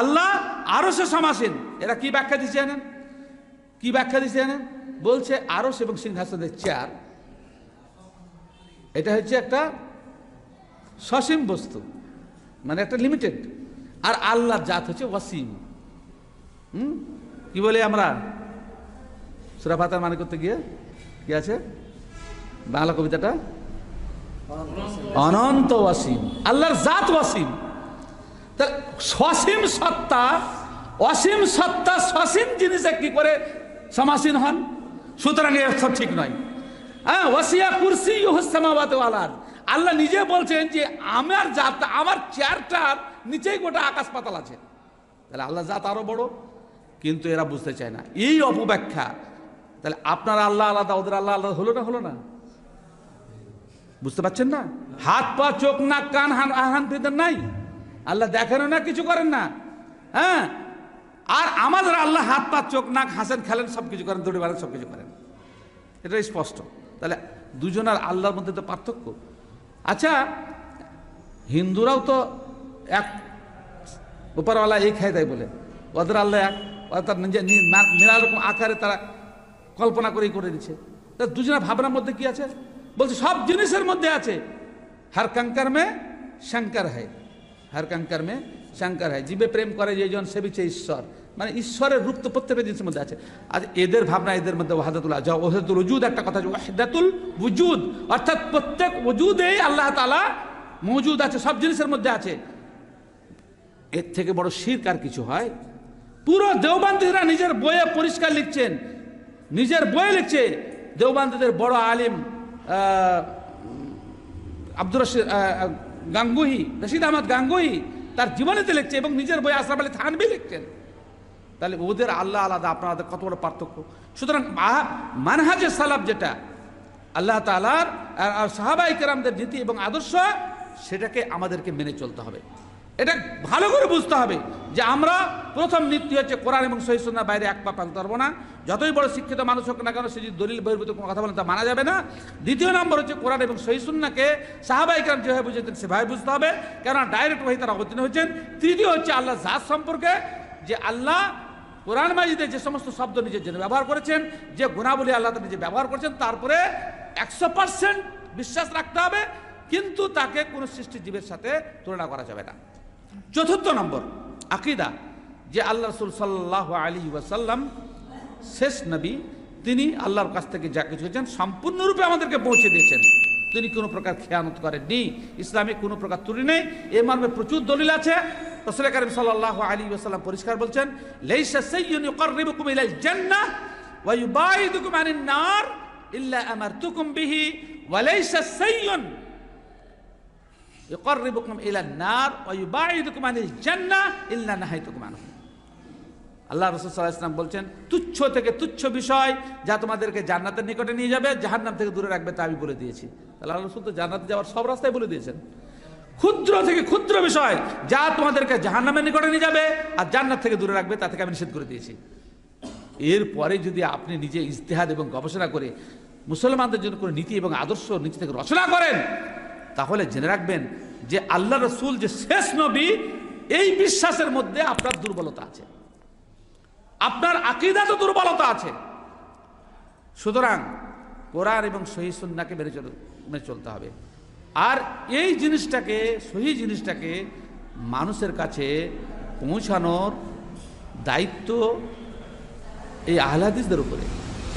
আল্লাহ আরো সে সমাসীন এরা কি ব্যাখ্যা দিচ্ছে জানেন কি ব্যাখ্যা দিচ্ছে জানেন বলছে আরস এবং সিংহাসনের চেয়ার এটা হচ্ছে একটা সসীম বস্তু মানে একটা লিমিটেড আর আল্লাহর জাত হচ্ছে ওয়াসিম হুম কি বলি আমরা সুরাফাতার মানে করতে গিয়ে কি আছে বাংলা কবিতাটা অনন্ত ওয়াসিম আল্লাহর জাত ওয়াসিম সসীম সত্তা অসীম সত্তা সসীম জিনিসে কি করে সমাসীন হন সুতরাং এর ঠিক নয় হ্যাঁ ওসিয়া কুরসি ইহসামাবাতওয়ালার আল্লাহ নিজে বলছেন যে আমার জাত আমার চেয়ারটার নিচেই গোটা আকাশ পাতাল আছে তাহলে আল্লাহ জাত আরও বড় কিন্তু এরা বুঝতে চায় না এই অপব্যাখ্যা তাহলে আপনার আল্লাহ আলাদা ওদের আল্লাহ আলাদা হলো না হলো না বুঝতে পারছেন না হাত পা চোখ নাক কান হান হান নাই আল্লাহ দেখেনও না কিছু করেন না হ্যাঁ আর আমাদের আল্লাহ হাত পা চোখ নাক হাসেন খেলেন সব কিছু করেন দৌড়ে বেড়ান সব কিছু করেন এটাই স্পষ্ট তাহলে দুজন আর আল্লাহর মধ্যে তো পার্থক্য আচ্ছা হিন্দুরাও তো এক ওপারওয়ালা এই খায় তাই বলে ওদের আল্লাহ এক তার নানা রকম আকারে তারা কল্পনা করেই করে দিচ্ছে তা দুজনের ভাবনার মধ্যে কি আছে বলছে সব জিনিসের মধ্যে আছে হার কাঙ্কার মে শঙ্কার হয় হর कंकर में শঙ্কর হয় জীবে প্রেম করে যেজন সে বিচে ঈশ্বর মানে ঈশ্বরের রূপ তো প্রত্যেকের জিনিসের মধ্যে আছে আর এদের ভাবনা এদের মধ্যে ওয়াহাদাতুল আজহা ওহাদাতুল উজুদ একটা কথা আছে ওয়াহাদাতুল উজুদ অর্থাৎ প্রত্যেক উজুদে আল্লাহ তালা মজুদ আছে সব জিনিসের মধ্যে আছে এর থেকে বড় শির আর কিছু হয় পুরো দেওবান্দিরা নিজের বইয়ে পরিষ্কার লিখছেন নিজের বইয়ে লিখছে দেওবান্দিদের বড় আলিম আব্দুর রশিদ গাঙ্গুহী রশিদ আহমদ গাঙ্গুহী তার জীবনীতে লিখছে এবং নিজের বই আসরাফ আলী থানবি লিখছেন তাহলে ওদের আল্লাহ আলাদা আপনাদের কত বড় পার্থক্য সুতরাং মানহাজে সালাব যেটা আল্লাহ তালার আর সাহাবাই কেরামদের নীতি এবং আদর্শ সেটাকে আমাদেরকে মেনে চলতে হবে এটা ভালো করে বুঝতে হবে যে আমরা প্রথম নীতি হচ্ছে কোরআন এবং সহিষ্ণার বাইরে এক পা পাক ধরবো না যতই বড় শিক্ষিত মানুষ হোক না কেন সে যদি দলিল বহির্ভূত কোনো কথা বলেন তা মানা যাবে না দ্বিতীয় নম্বর হচ্ছে কোরআন এবং সহিষ্ণাকে সাহাবাই কারণ যেভাবে বুঝেছেন সেভাবে বুঝতে হবে কেননা ডাইরেক্ট ভাই তারা অবতীর্ণ হয়েছেন তৃতীয় হচ্ছে আল্লাহ জাত সম্পর্কে যে আল্লাহ কোরআন মাজিদে যে সমস্ত শব্দ নিজের জন্য ব্যবহার করেছেন যে গুণাবলী আল্লাহ নিজে ব্যবহার করেছেন তারপরে একশো পার্সেন্ট বিশ্বাস রাখতে হবে কিন্তু তাকে কোনো সৃষ্টিজীবের সাথে তুলনা করা যাবে না চতুর্থ নম্বর আকিদা যে আল্লাহ রসুল সাল্লাহ আলী ওয়াসাল্লাম শেষ নবী তিনি আল্লাহর কাছ থেকে যা কিছু হয়েছেন সম্পূর্ণরূপে আমাদেরকে পৌঁছে দিয়েছেন তিনি কোনো প্রকার খেয়ানত করেননি ইসলামে কোনো প্রকার ত্রুটি নেই এ মর্মে প্রচুর দলিল আছে রসুল করিম সাল্লাহ আলী ওয়াসাল্লাম পরিষ্কার বলছেন লেইসা সাইয়ুন ইউকাররিবুকুম ইলাল জান্নাহ ওয়া ইউবাইদুকুম আনিন নার ইল্লা আমারতুকুম বিহি ওয়া লেইসা সাইয়ুন ইউকরিবুকুম ইলান নার ওয়া ইউবাইদুকুম আনিল জান্নাহ আল্লাহ রসুল সাল্লাহ বলছেন তুচ্ছ থেকে তুচ্ছ বিষয় যা তোমাদেরকে জান্নাতের নিকটে নিয়ে যাবে জাহান্নাম থেকে দূরে রাখবে তা আমি বলে দিয়েছি আল্লাহ রসুল তো জান্নাতে যাওয়ার সব রাস্তায় বলে দিয়েছেন ক্ষুদ্র থেকে ক্ষুদ্র বিষয় যা তোমাদেরকে জাহান্নামের নিকটে নিয়ে যাবে আর জান্নাত থেকে দূরে রাখবে তা থেকে আমি নিষেধ করে দিয়েছি এরপরে যদি আপনি নিজে ইজতেহাদ এবং গবেষণা করে মুসলমানদের জন্য কোনো নীতি এবং আদর্শ নিজে থেকে রচনা করেন তাহলে জেনে রাখবেন যে আল্লাহ রসুল যে শেষ নবী এই বিশ্বাসের মধ্যে আপনার দুর্বলতা আছে আপনার আকিদাতে দুর্বলতা আছে সুতরাং কোরআন এবং সহি সন্ধ্যাকে মেনে চল মেনে চলতে হবে আর এই জিনিসটাকে সহি জিনিসটাকে মানুষের কাছে পৌঁছানোর দায়িত্ব এই আহ্লাদিসদের উপরে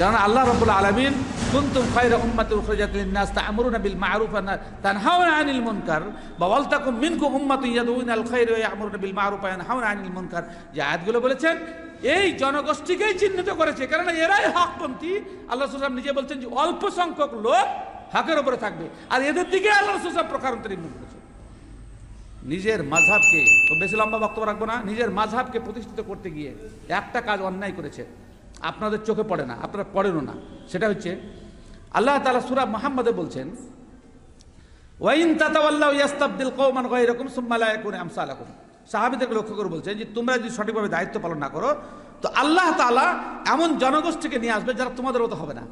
কারণ আল্লাহ রবুল আলমিন কুন্তুম খয়রা উম্মাতে উখরাজাতিনাস তা'মুরুনা বিল মা'রুফ ওয়া তানহাউনা আনিল মুনকার বা ওয়ালতাকুম মিনকুম উম্মাতুন ইয়াদউনাল খায়রি ওয়া ইয়া'মুরুনা বিল মা'রুফ ওয়া ইয়ানহাউনা আনিল মুনকার যে আয়াতগুলো বলেছেন এই জনগোষ্ঠীকেই চিহ্নিত করেছে কারণ এরাই হকপন্থী আল্লাহ সুসাম নিজে বলছেন যে অল্প সংখ্যক লোক হকের উপরে থাকবে আর এদের দিকে আল্লাহ সুসাম প্রকারান্তরে মুখ করেছে নিজের মাঝহাবকে বেশি লম্বা বক্তব্য রাখবো না নিজের মাঝহাবকে প্রতিষ্ঠিত করতে গিয়ে একটা কাজ অন্যায় করেছে আপনাদের চোখে পড়ে না আপনারা পড়েনও না সেটা হচ্ছে আল্লাহ তালা সুরা মোহাম্মদে বলছেন ওয়াইন তাতাওয়াল্লাহ ইয়াস্তাবদিল কৌমান গায়রাকুম সুম্মা লা ইয়াকুন আমসালাকুম সাহাবীদেরকে লক্ষ্য করে বলছেন যে তোমরা যদি সঠিকভাবে দায়িত্ব পালন না করো তো আল্লাহ তাআলা এমন জনগোষ্ঠীকে নিয়ে আসবে যারা তোমাদের মতো হবে না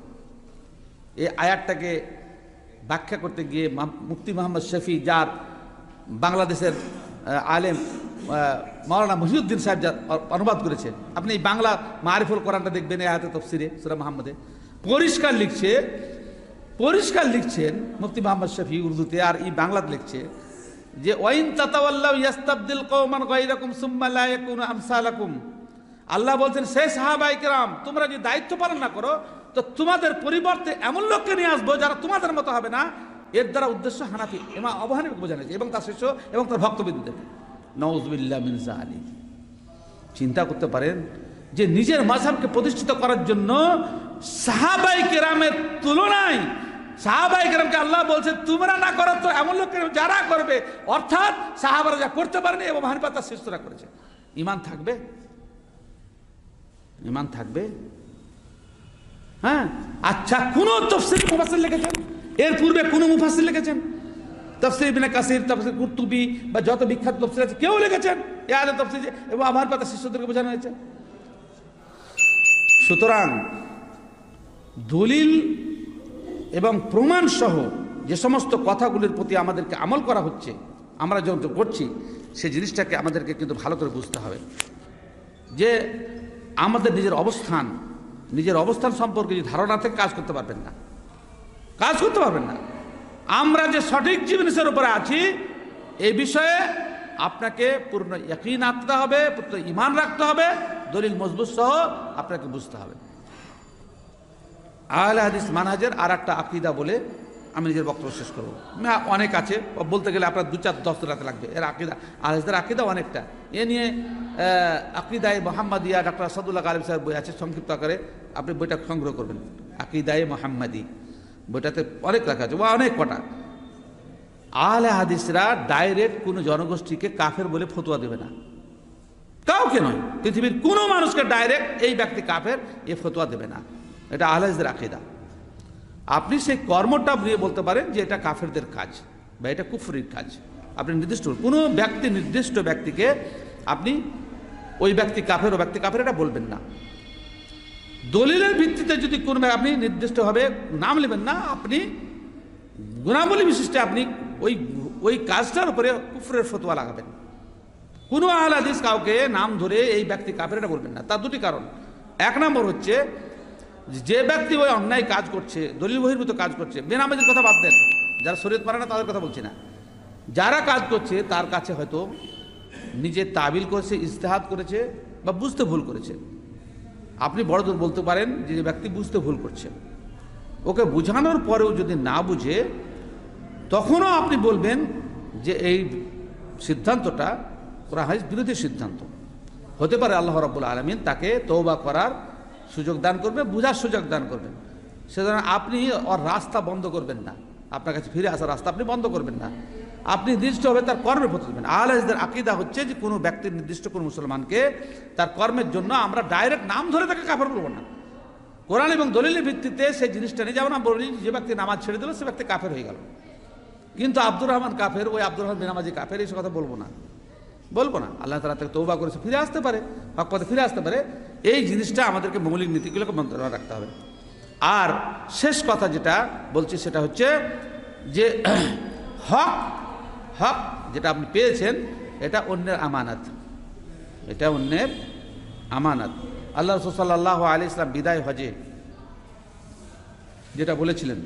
এই আয়াতটাকে ব্যাখ্যা করতে গিয়ে মুফতি মোহাম্মদ শফি জাত বাংলাদেশের আলেম মৌলানা মহিউদ্দিন সাহেব যা অনুবাদ করেছে আপনি এই বাংলা মারিফুল কোরআনটা দেখবেন এই হাতে তফসিরে সুরা মাহমুদে পরিষ্কার লিখছে পরিষ্কার লিখছেন মুফতি মোহাম্মদ শফি উর্দুতে আর এই বাংলাতে লিখছে যে ওয়াইন তাতাওয়াল্লাহ ইয়াস্তাবদিল কওমান গায়রাকুম সুম্মা লা ইয়াকুনু আমসালাকুম আল্লাহ বলছেন সে সাহাবাই কেরাম তোমরা যদি দায়িত্ব পালন না করো তো তোমাদের পরিবর্তে এমন লোককে নিয়ে আসবো যারা তোমাদের মতো হবে না এর দ্বারা উদ্দেশ্য হানাফি এমা অবহানিক বোঝানো এবং তার শিষ্য এবং তার ভক্তবিন্দুদের নওয়াজবিল্লা মিন আলী চিন্তা করতে পারেন যে নিজের মাঝাবকে প্রতিষ্ঠিত করার জন্য সাহাবাই কেরামের তুলনায় সাহাবাই কেরামকে আল্লাহ বলছে তোমরা না করো তো এমন লোক যারা করবে অর্থাৎ সাহাবারা যা করতে পারেনি এবং হানিপা তার করেছে ইমান থাকবে ইমান থাকবে হ্যাঁ আচ্ছা কোন তফসিল মুফাসিল লিখেছেন এর পূর্বে কোন মুফাসিল লিখেছেন তফসির বিনা কাসির তফসির কুর্তুবি বা যত বিখ্যাত তফসির আছে কেউ লিখেছেন এ আদে তফসির এবং আমার কথা শিষ্যদেরকে বোঝানো হয়েছে সুতরাং দলিল এবং প্রমাণ সহ যে সমস্ত কথাগুলির প্রতি আমাদেরকে আমল করা হচ্ছে আমরা যখন করছি সে জিনিসটাকে আমাদেরকে কিন্তু ভালো করে বুঝতে হবে যে আমাদের নিজের অবস্থান নিজের অবস্থান সম্পর্কে যে ধারণা থেকে কাজ করতে পারবেন না কাজ করতে পারবেন না আমরা যে সঠিক জিনিসের উপরে আছি এই বিষয়ে আপনাকে পূর্ণ ইয়কিন আঁকতে হবে পূর্ণ ইমান রাখতে হবে দলিল মজবুত সহ আপনাকে বুঝতে হবে আহলে হাদিস মানহাজের আর একটা আকিদা বলে আমি নিজের বক্তব্য শেষ করবো অনেক আছে বলতে গেলে আপনার দু চার দশ রাতে লাগবে এর আকিদা আহলেদের আকিদা অনেকটা এ নিয়ে আকিদায় মোহাম্মদিয়া ডক্টর সাদুল্লাহ আলম সাহেব বই আছে সংক্ষিপ্ত আকারে আপনি বইটা সংগ্রহ করবেন আকিদায় মোহাম্মদী বইটাতে অনেক লেখা আছে বা অনেক কটা আহলে হাদিসরা ডাইরেক্ট কোনো জনগোষ্ঠীকে কাফের বলে ফতোয়া দেবে না কাউকে নয় পৃথিবীর কোনো মানুষকে ডাইরেক্ট এই ব্যক্তি কাফের এ ফতোয়া দেবে না এটা আহলে হাদিসদের আকিদা আপনি সেই কর্মটা নিয়ে বলতে পারেন যে এটা কাফেরদের কাজ বা এটা কুফরির কাজ আপনি নির্দিষ্ট কোনো ব্যক্তি নির্দিষ্ট ব্যক্তিকে আপনি ওই ব্যক্তি কাফের ও ব্যক্তি কাফের এটা বলবেন না দলিলের ভিত্তিতে যদি কোনো আপনি নির্দিষ্টভাবে নাম নেবেন না আপনি গুণাবলী বিশিষ্টে আপনি ওই ওই কাজটার উপরে কুফরের ফতোয়া লাগাবেন কোনো আহ হাদিস কাউকে নাম ধরে এই ব্যক্তি কাপের এটা বলবেন না তার দুটি কারণ এক নম্বর হচ্ছে যে ব্যক্তি ওই অন্যায় কাজ করছে দলিল বহির্ভূত কাজ করছে বেনামাজের কথা বাদ দেন যারা শরীর পারে মানে না তাদের কথা বলছি না যারা কাজ করছে তার কাছে হয়তো নিজে তাবিল করেছে ইস্তেহাত করেছে বা বুঝতে ভুল করেছে আপনি বড়দূর বলতে পারেন যে ব্যক্তি বুঝতে ভুল করছেন ওকে বোঝানোর পরেও যদি না বুঝে তখনও আপনি বলবেন যে এই সিদ্ধান্তটা কোরআন হাদিস বিরোধী সিদ্ধান্ত হতে পারে আল্লাহ রব্বুল আলমিন তাকে তৌবা করার সুযোগ দান করবে বোঝার সুযোগ দান করবেন সেজন্য আপনি ওর রাস্তা বন্ধ করবেন না আপনার কাছে ফিরে আসার রাস্তা আপনি বন্ধ করবেন না আপনি নির্দিষ্টভাবে তার কর্মের প্রতি দেবেন আলহাজদের আকিদা হচ্ছে যে কোনো ব্যক্তির নির্দিষ্ট কোনো মুসলমানকে তার কর্মের জন্য আমরা ডাইরেক্ট নাম ধরে তাকে কাফার বলবো না কোরআন এবং দলিলের ভিত্তিতে সেই জিনিসটা নিয়ে যাবো না বলি যে ব্যক্তি নামাজ ছেড়ে দিল সে ব্যক্তি কাফের হয়ে গেল কিন্তু আব্দুর রহমান কাফের ওই আব্দুর রহমান বিনামাজি কাফের এইসব কথা বলবো না বলবো না আল্লাহ তালা তাকে তৌবা করেছে ফিরে আসতে পারে হক পথে ফিরে আসতে পারে এই জিনিসটা আমাদেরকে মৌলিক নীতিগুলোকে মন্ত্রণা রাখতে হবে আর শেষ কথা যেটা বলছি সেটা হচ্ছে যে হক হক যেটা আপনি পেয়েছেন এটা অন্যের আমানত এটা অন্যের আমানত আল্লাহ রসুল্লাহ আলি ইসলাম বিদায় হজে যেটা বলেছিলেন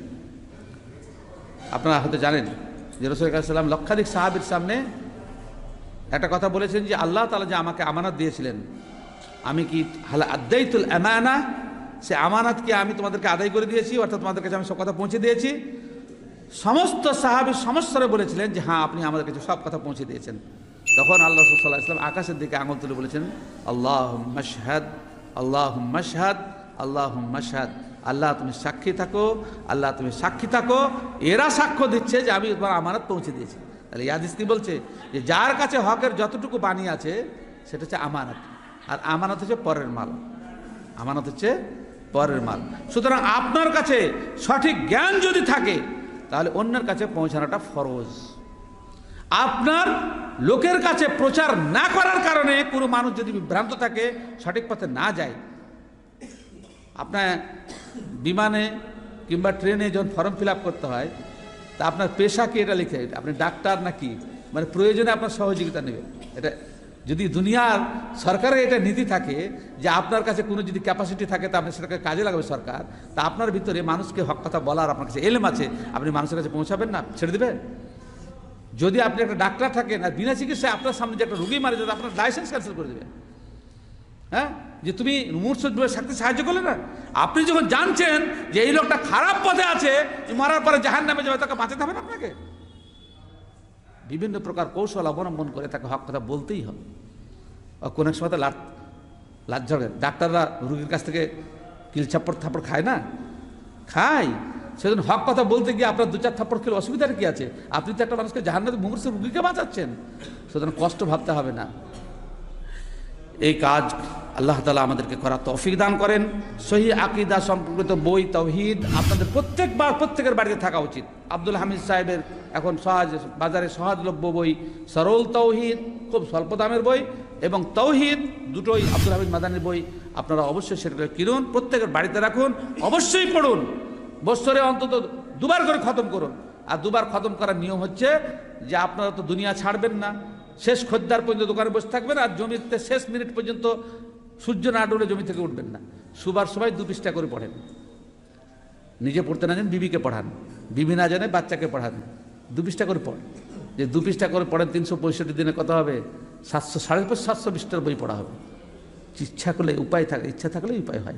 আপনারা হয়তো জানেন যে রসুলাম লক্ষাধিক সাহাবির সামনে একটা কথা বলেছেন যে আল্লাহ তালা যে আমাকে আমানত দিয়েছিলেন আমি কি হালা আদায়তুল আমানা সে আমানাতকে আমি তোমাদেরকে আদায় করে দিয়েছি অর্থাৎ তোমাদের কাছে আমি সব কথা পৌঁছে দিয়েছি সমস্ত সাহাবি সমস্যারে বলেছিলেন যে হ্যাঁ আপনি আমাদের কাছে সব কথা পৌঁছে দিয়েছেন তখন আল্লাহ সাল্লাহ ইসলাম আকাশের দিকে আঙুল তুলে বলেছেন আল্লাহ মশহাদ আল্লাহ মশহাদ আল্লাহ মশহাদ আল্লাহ তুমি সাক্ষী থাকো আল্লাহ তুমি সাক্ষী থাকো এরা সাক্ষ্য দিচ্ছে যে আমি তোমার আমানত পৌঁছে দিয়েছি তাহলে ইয়াদিস কি বলছে যে যার কাছে হকের যতটুকু বাণী আছে সেটা হচ্ছে আমানত আর আমানত হচ্ছে পরের মাল আমানত হচ্ছে পরের মাল সুতরাং আপনার কাছে সঠিক জ্ঞান যদি থাকে তাহলে অন্যের কাছে পৌঁছানোটা ফরজ আপনার লোকের কাছে প্রচার না করার কারণে কোনো মানুষ যদি বিভ্রান্ত থাকে সঠিক পথে না যায় আপনার বিমানে কিংবা ট্রেনে যখন ফর্ম ফিল করতে হয় তা আপনার পেশা কি এটা লিখে আপনি ডাক্তার নাকি মানে প্রয়োজনে আপনার সহযোগিতা নেবে এটা যদি দুনিয়ার সরকারের এটা নীতি থাকে যে আপনার কাছে কোনো যদি ক্যাপাসিটি থাকে তা আপনি সেটাকে কাজে লাগাবে সরকার তা আপনার ভিতরে মানুষকে হক কথা বলার আপনার কাছে এলম আছে আপনি মানুষের কাছে পৌঁছাবেন না ছেড়ে দেবে যদি আপনি একটা ডাক্তার থাকেন আর বিনা চিকিৎসায় আপনার সামনে যে একটা রুগী মারা যাবে আপনার লাইসেন্স ক্যান্সেল করে দেবে হ্যাঁ যে তুমি মূর্ছ থাকতে সাহায্য করলে না আপনি যখন জানছেন যে এই লোকটা খারাপ পথে আছে মারার পরে জাহান নামে যাবে তাকে বাঁচাতে হবে না আপনাকে বিভিন্ন প্রকার কৌশল অবলম্বন করে তাকে হক কথা বলতেই হবে কোনো সময় তো লাট ঝড়ে ডাক্তাররা রুগীর কাছ থেকে কিল ছাপ্পড় থাপড় খায় না খায় সেজন্য হক কথা বলতে গিয়ে আপনার দু চার থাপড় খেলে অসুবিধার কি আছে আপনি তো একটা মানুষকে জাহান্নাত মুমূর্ষ রুগীকে বাঁচাচ্ছেন সেজন্য কষ্ট ভাবতে হবে না এই কাজ আল্লাহ তালা আমাদেরকে করা তৌফিক দান করেন সহি আকিদা সম্পর্কিত বই তৌহিদ আপনাদের প্রত্যেকবার প্রত্যেকের বাড়িতে থাকা উচিত আব্দুল হামিদ সাহেবের এখন সহজ বাজারে সহজলভ্য বই সরল তৌহিদ খুব স্বল্প দামের বই এবং তৌহিদ দুটোই আব্দুল হামিদ মাদানের বই আপনারা অবশ্যই সেটাকে কিনুন প্রত্যেকের বাড়িতে রাখুন অবশ্যই পড়ুন বছরে অন্তত দুবার করে খতম করুন আর দুবার খতম করার নিয়ম হচ্ছে যে আপনারা তো দুনিয়া ছাড়বেন না শেষ খদ্দার পর্যন্ত দোকানে বসে থাকবেন আর জমিতে শেষ মিনিট পর্যন্ত সূর্য না ডুবলে জমি থেকে উঠবেন না সুবার সবাই দু পৃষ্ঠা করে পড়েন নিজে পড়তে না জানেন বিবিকে পড়ান বিবি না জানে বাচ্চাকে পড়ান দু পৃষ্ঠা করে পড়েন যে দু পৃষ্ঠা করে পড়েন তিনশো পঁয়ষট্টি দিনে কত হবে সাতশো সাড়ে সাতশো বিশটার বই পড়া হবে ইচ্ছা করলে উপায় থাকে ইচ্ছা থাকলে উপায় হয়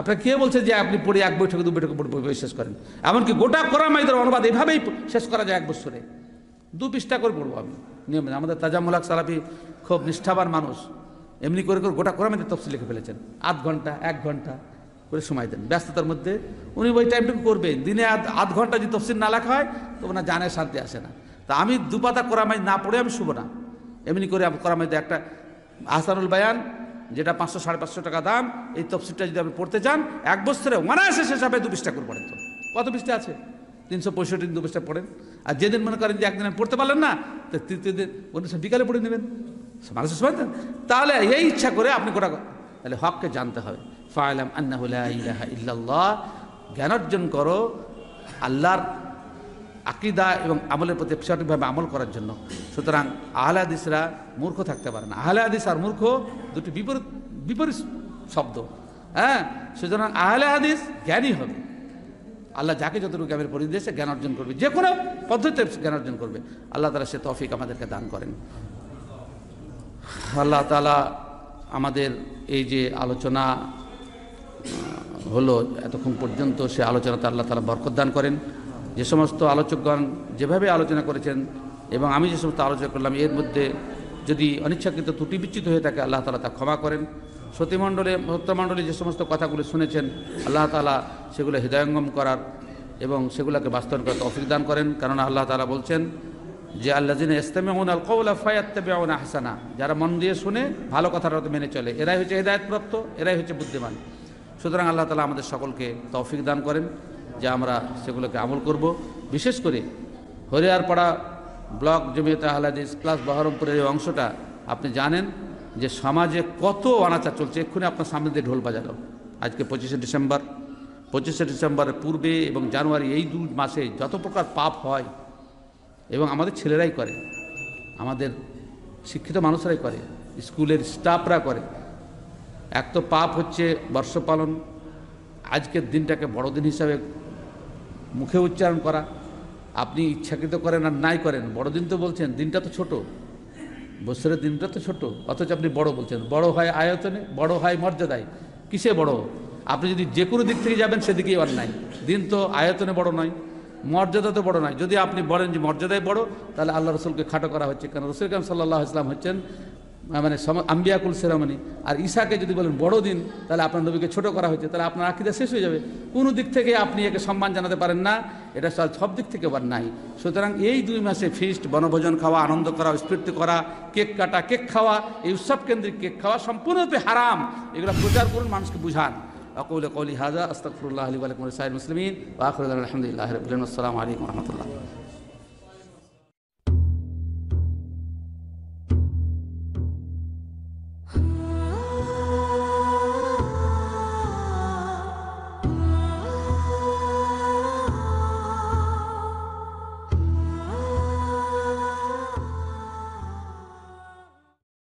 আপনার কে বলছে যে আপনি পড়ে এক বৈঠকে দু বৈঠকে পড়ে বই শেষ করেন এমনকি গোটা করা মাইদের অনুবাদ এভাবেই শেষ করা যায় এক বছরে দু পৃষ্ঠা করে পড়বো আমি নিয়মিত আমাদের তাজামুলাক সালাফি খুব নিষ্ঠাবান মানুষ এমনি করে করে গোটা কোরআন তফসিল লিখে ফেলেছেন আধ ঘন্টা এক ঘন্টা করে সময় দেন ব্যস্ততার মধ্যে উনি ওই টাইমটুকু করবেন দিনে আধ আধ ঘন্টা যদি তফসিল না লেখা হয় তো ওনার জানে শান্তি আসে না তা আমি দুপাতা কোরআমাই না পড়ে আমি শুভ না এমনি করে কোরআমাইতে একটা আহসানুল বায়ান যেটা পাঁচশো সাড়ে পাঁচশো টাকা দাম এই তফসিলটা যদি আপনি পড়তে চান এক বছরে অনায়াসে শেষ হবে দু পৃষ্ঠা করে পড়েন তো কত পৃষ্ঠা আছে তিনশো পঁয়ষট্টি দিন দু পৃষ্ঠা পড়েন আর যেদিন মনে করেন যে একদিন পড়তে পারলেন না তো তৃতীয় দিন অন্য বিকালে পড়ে নেবেন মানুষ বুঝতে তাহলে এই ইচ্ছা করে আপনি কোটা তাহলে হককে জানতে হবে ফায়লাম আন্নাহ ইল্লাল্লাহ জ্ঞান অর্জন করো আল্লাহর আকিদা এবং আমলের প্রতি সঠিকভাবে আমল করার জন্য সুতরাং আদিসরা মূর্খ থাকতে পারে না আদিস আর মূর্খ দুটি বিপরীত বিপরীত শব্দ হ্যাঁ সুতরাং আহলে হাদিস জ্ঞানী হবে আল্লাহ যাকে যতটুকু জ্ঞানের পরিদেশে জ্ঞান অর্জন করবে যে কোনো পদ্ধতিতে জ্ঞান অর্জন করবে আল্লাহ তারা সে তফিক আমাদেরকে দান করেন আল্লাহ তালা আমাদের এই যে আলোচনা হলো এতক্ষণ পর্যন্ত সে আলোচনাতে আল্লাহ তালা বরকদান করেন যে সমস্ত আলোচকগণ যেভাবে আলোচনা করেছেন এবং আমি যে সমস্ত আলোচনা করলাম এর মধ্যে যদি অনিচ্ছাকৃত ত্রুটি বিচ্ছিত হয়ে থাকে আল্লাহ তালা তা ক্ষমা করেন সতীমণ্ডলে সত্যমণ্ডলে যে সমস্ত কথাগুলো শুনেছেন আল্লাহ তালা সেগুলো হৃদয়ঙ্গম করার এবং সেগুলোকে বাস্তবায়ন করতে অফিক দান করেন কেননা আল্লাহ তালা বলছেন যে আল্লাহিন ইস্তেমেউন আল কৌলা ফায়াত্তেবেউন আহসানা যারা মন দিয়ে শুনে ভালো কথার মেনে চলে এরাই হচ্ছে হৃদায়তপ্রাপ্ত এরাই হচ্ছে বুদ্ধিমান সুতরাং আল্লাহ তালা আমাদের সকলকে তৌফিক দান করেন যে আমরা সেগুলোকে আমল করব বিশেষ করে হরিয়ারপাড়া ব্লক জমিয়তে আহলাদিস প্লাস বহরমপুরের এই অংশটা আপনি জানেন যে সমাজে কত অনাচার চলছে এক্ষুনি আপনার সামনে দিয়ে ঢোল বাজালো আজকে পঁচিশে ডিসেম্বর পঁচিশে ডিসেম্বরের পূর্বে এবং জানুয়ারি এই দু মাসে যত প্রকার পাপ হয় এবং আমাদের ছেলেরাই করে আমাদের শিক্ষিত মানুষরাই করে স্কুলের স্টাফরা করে এক তো পাপ হচ্ছে বর্ষ পালন আজকের দিনটাকে বড়দিন হিসাবে মুখে উচ্চারণ করা আপনি ইচ্ছাকৃত করেন আর নাই করেন বড়দিন তো বলছেন দিনটা তো ছোট বছরের দিনটা তো ছোট অথচ আপনি বড় বলছেন বড় হয় আয়তনে বড় হয় মর্যাদায় কিসে বড় আপনি যদি যে কোনো দিক থেকে যাবেন সেদিকেই অন্যায় দিন তো আয়তনে বড় নয় মর্যাদা তো বড় নয় যদি আপনি বলেন যে মর্যাদায় বড় তাহলে আল্লাহ রসুলকে খাটো করা হচ্ছে কারণ রসুল কাম সাল্লাহ ইসলাম হচ্ছেন মানে আম্বিয়াকুল সেরামনি আর ঈশাকে যদি বলেন বড় দিন তাহলে আপনার নবীকে ছোট করা হয়েছে তাহলে আপনার আকিদা শেষ হয়ে যাবে কোনো দিক থেকে আপনি একে সম্মান জানাতে পারেন না এটা সব দিক থেকে আবার নাই সুতরাং এই দুই মাসে ফিস্ট বনভোজন খাওয়া আনন্দ করা স্ফীর্তি করা কেক কাটা কেক খাওয়া এই উৎসব কেন্দ্রিক কেক খাওয়া সম্পূর্ণরূপে হারাম এগুলো প্রচার করুন মানুষকে বুঝান أقول قولي هذا أستغفر الله لي ولكم ولسائر المسلمين وآخر الحمد لله رب العالمين والسلام عليكم ورحمة الله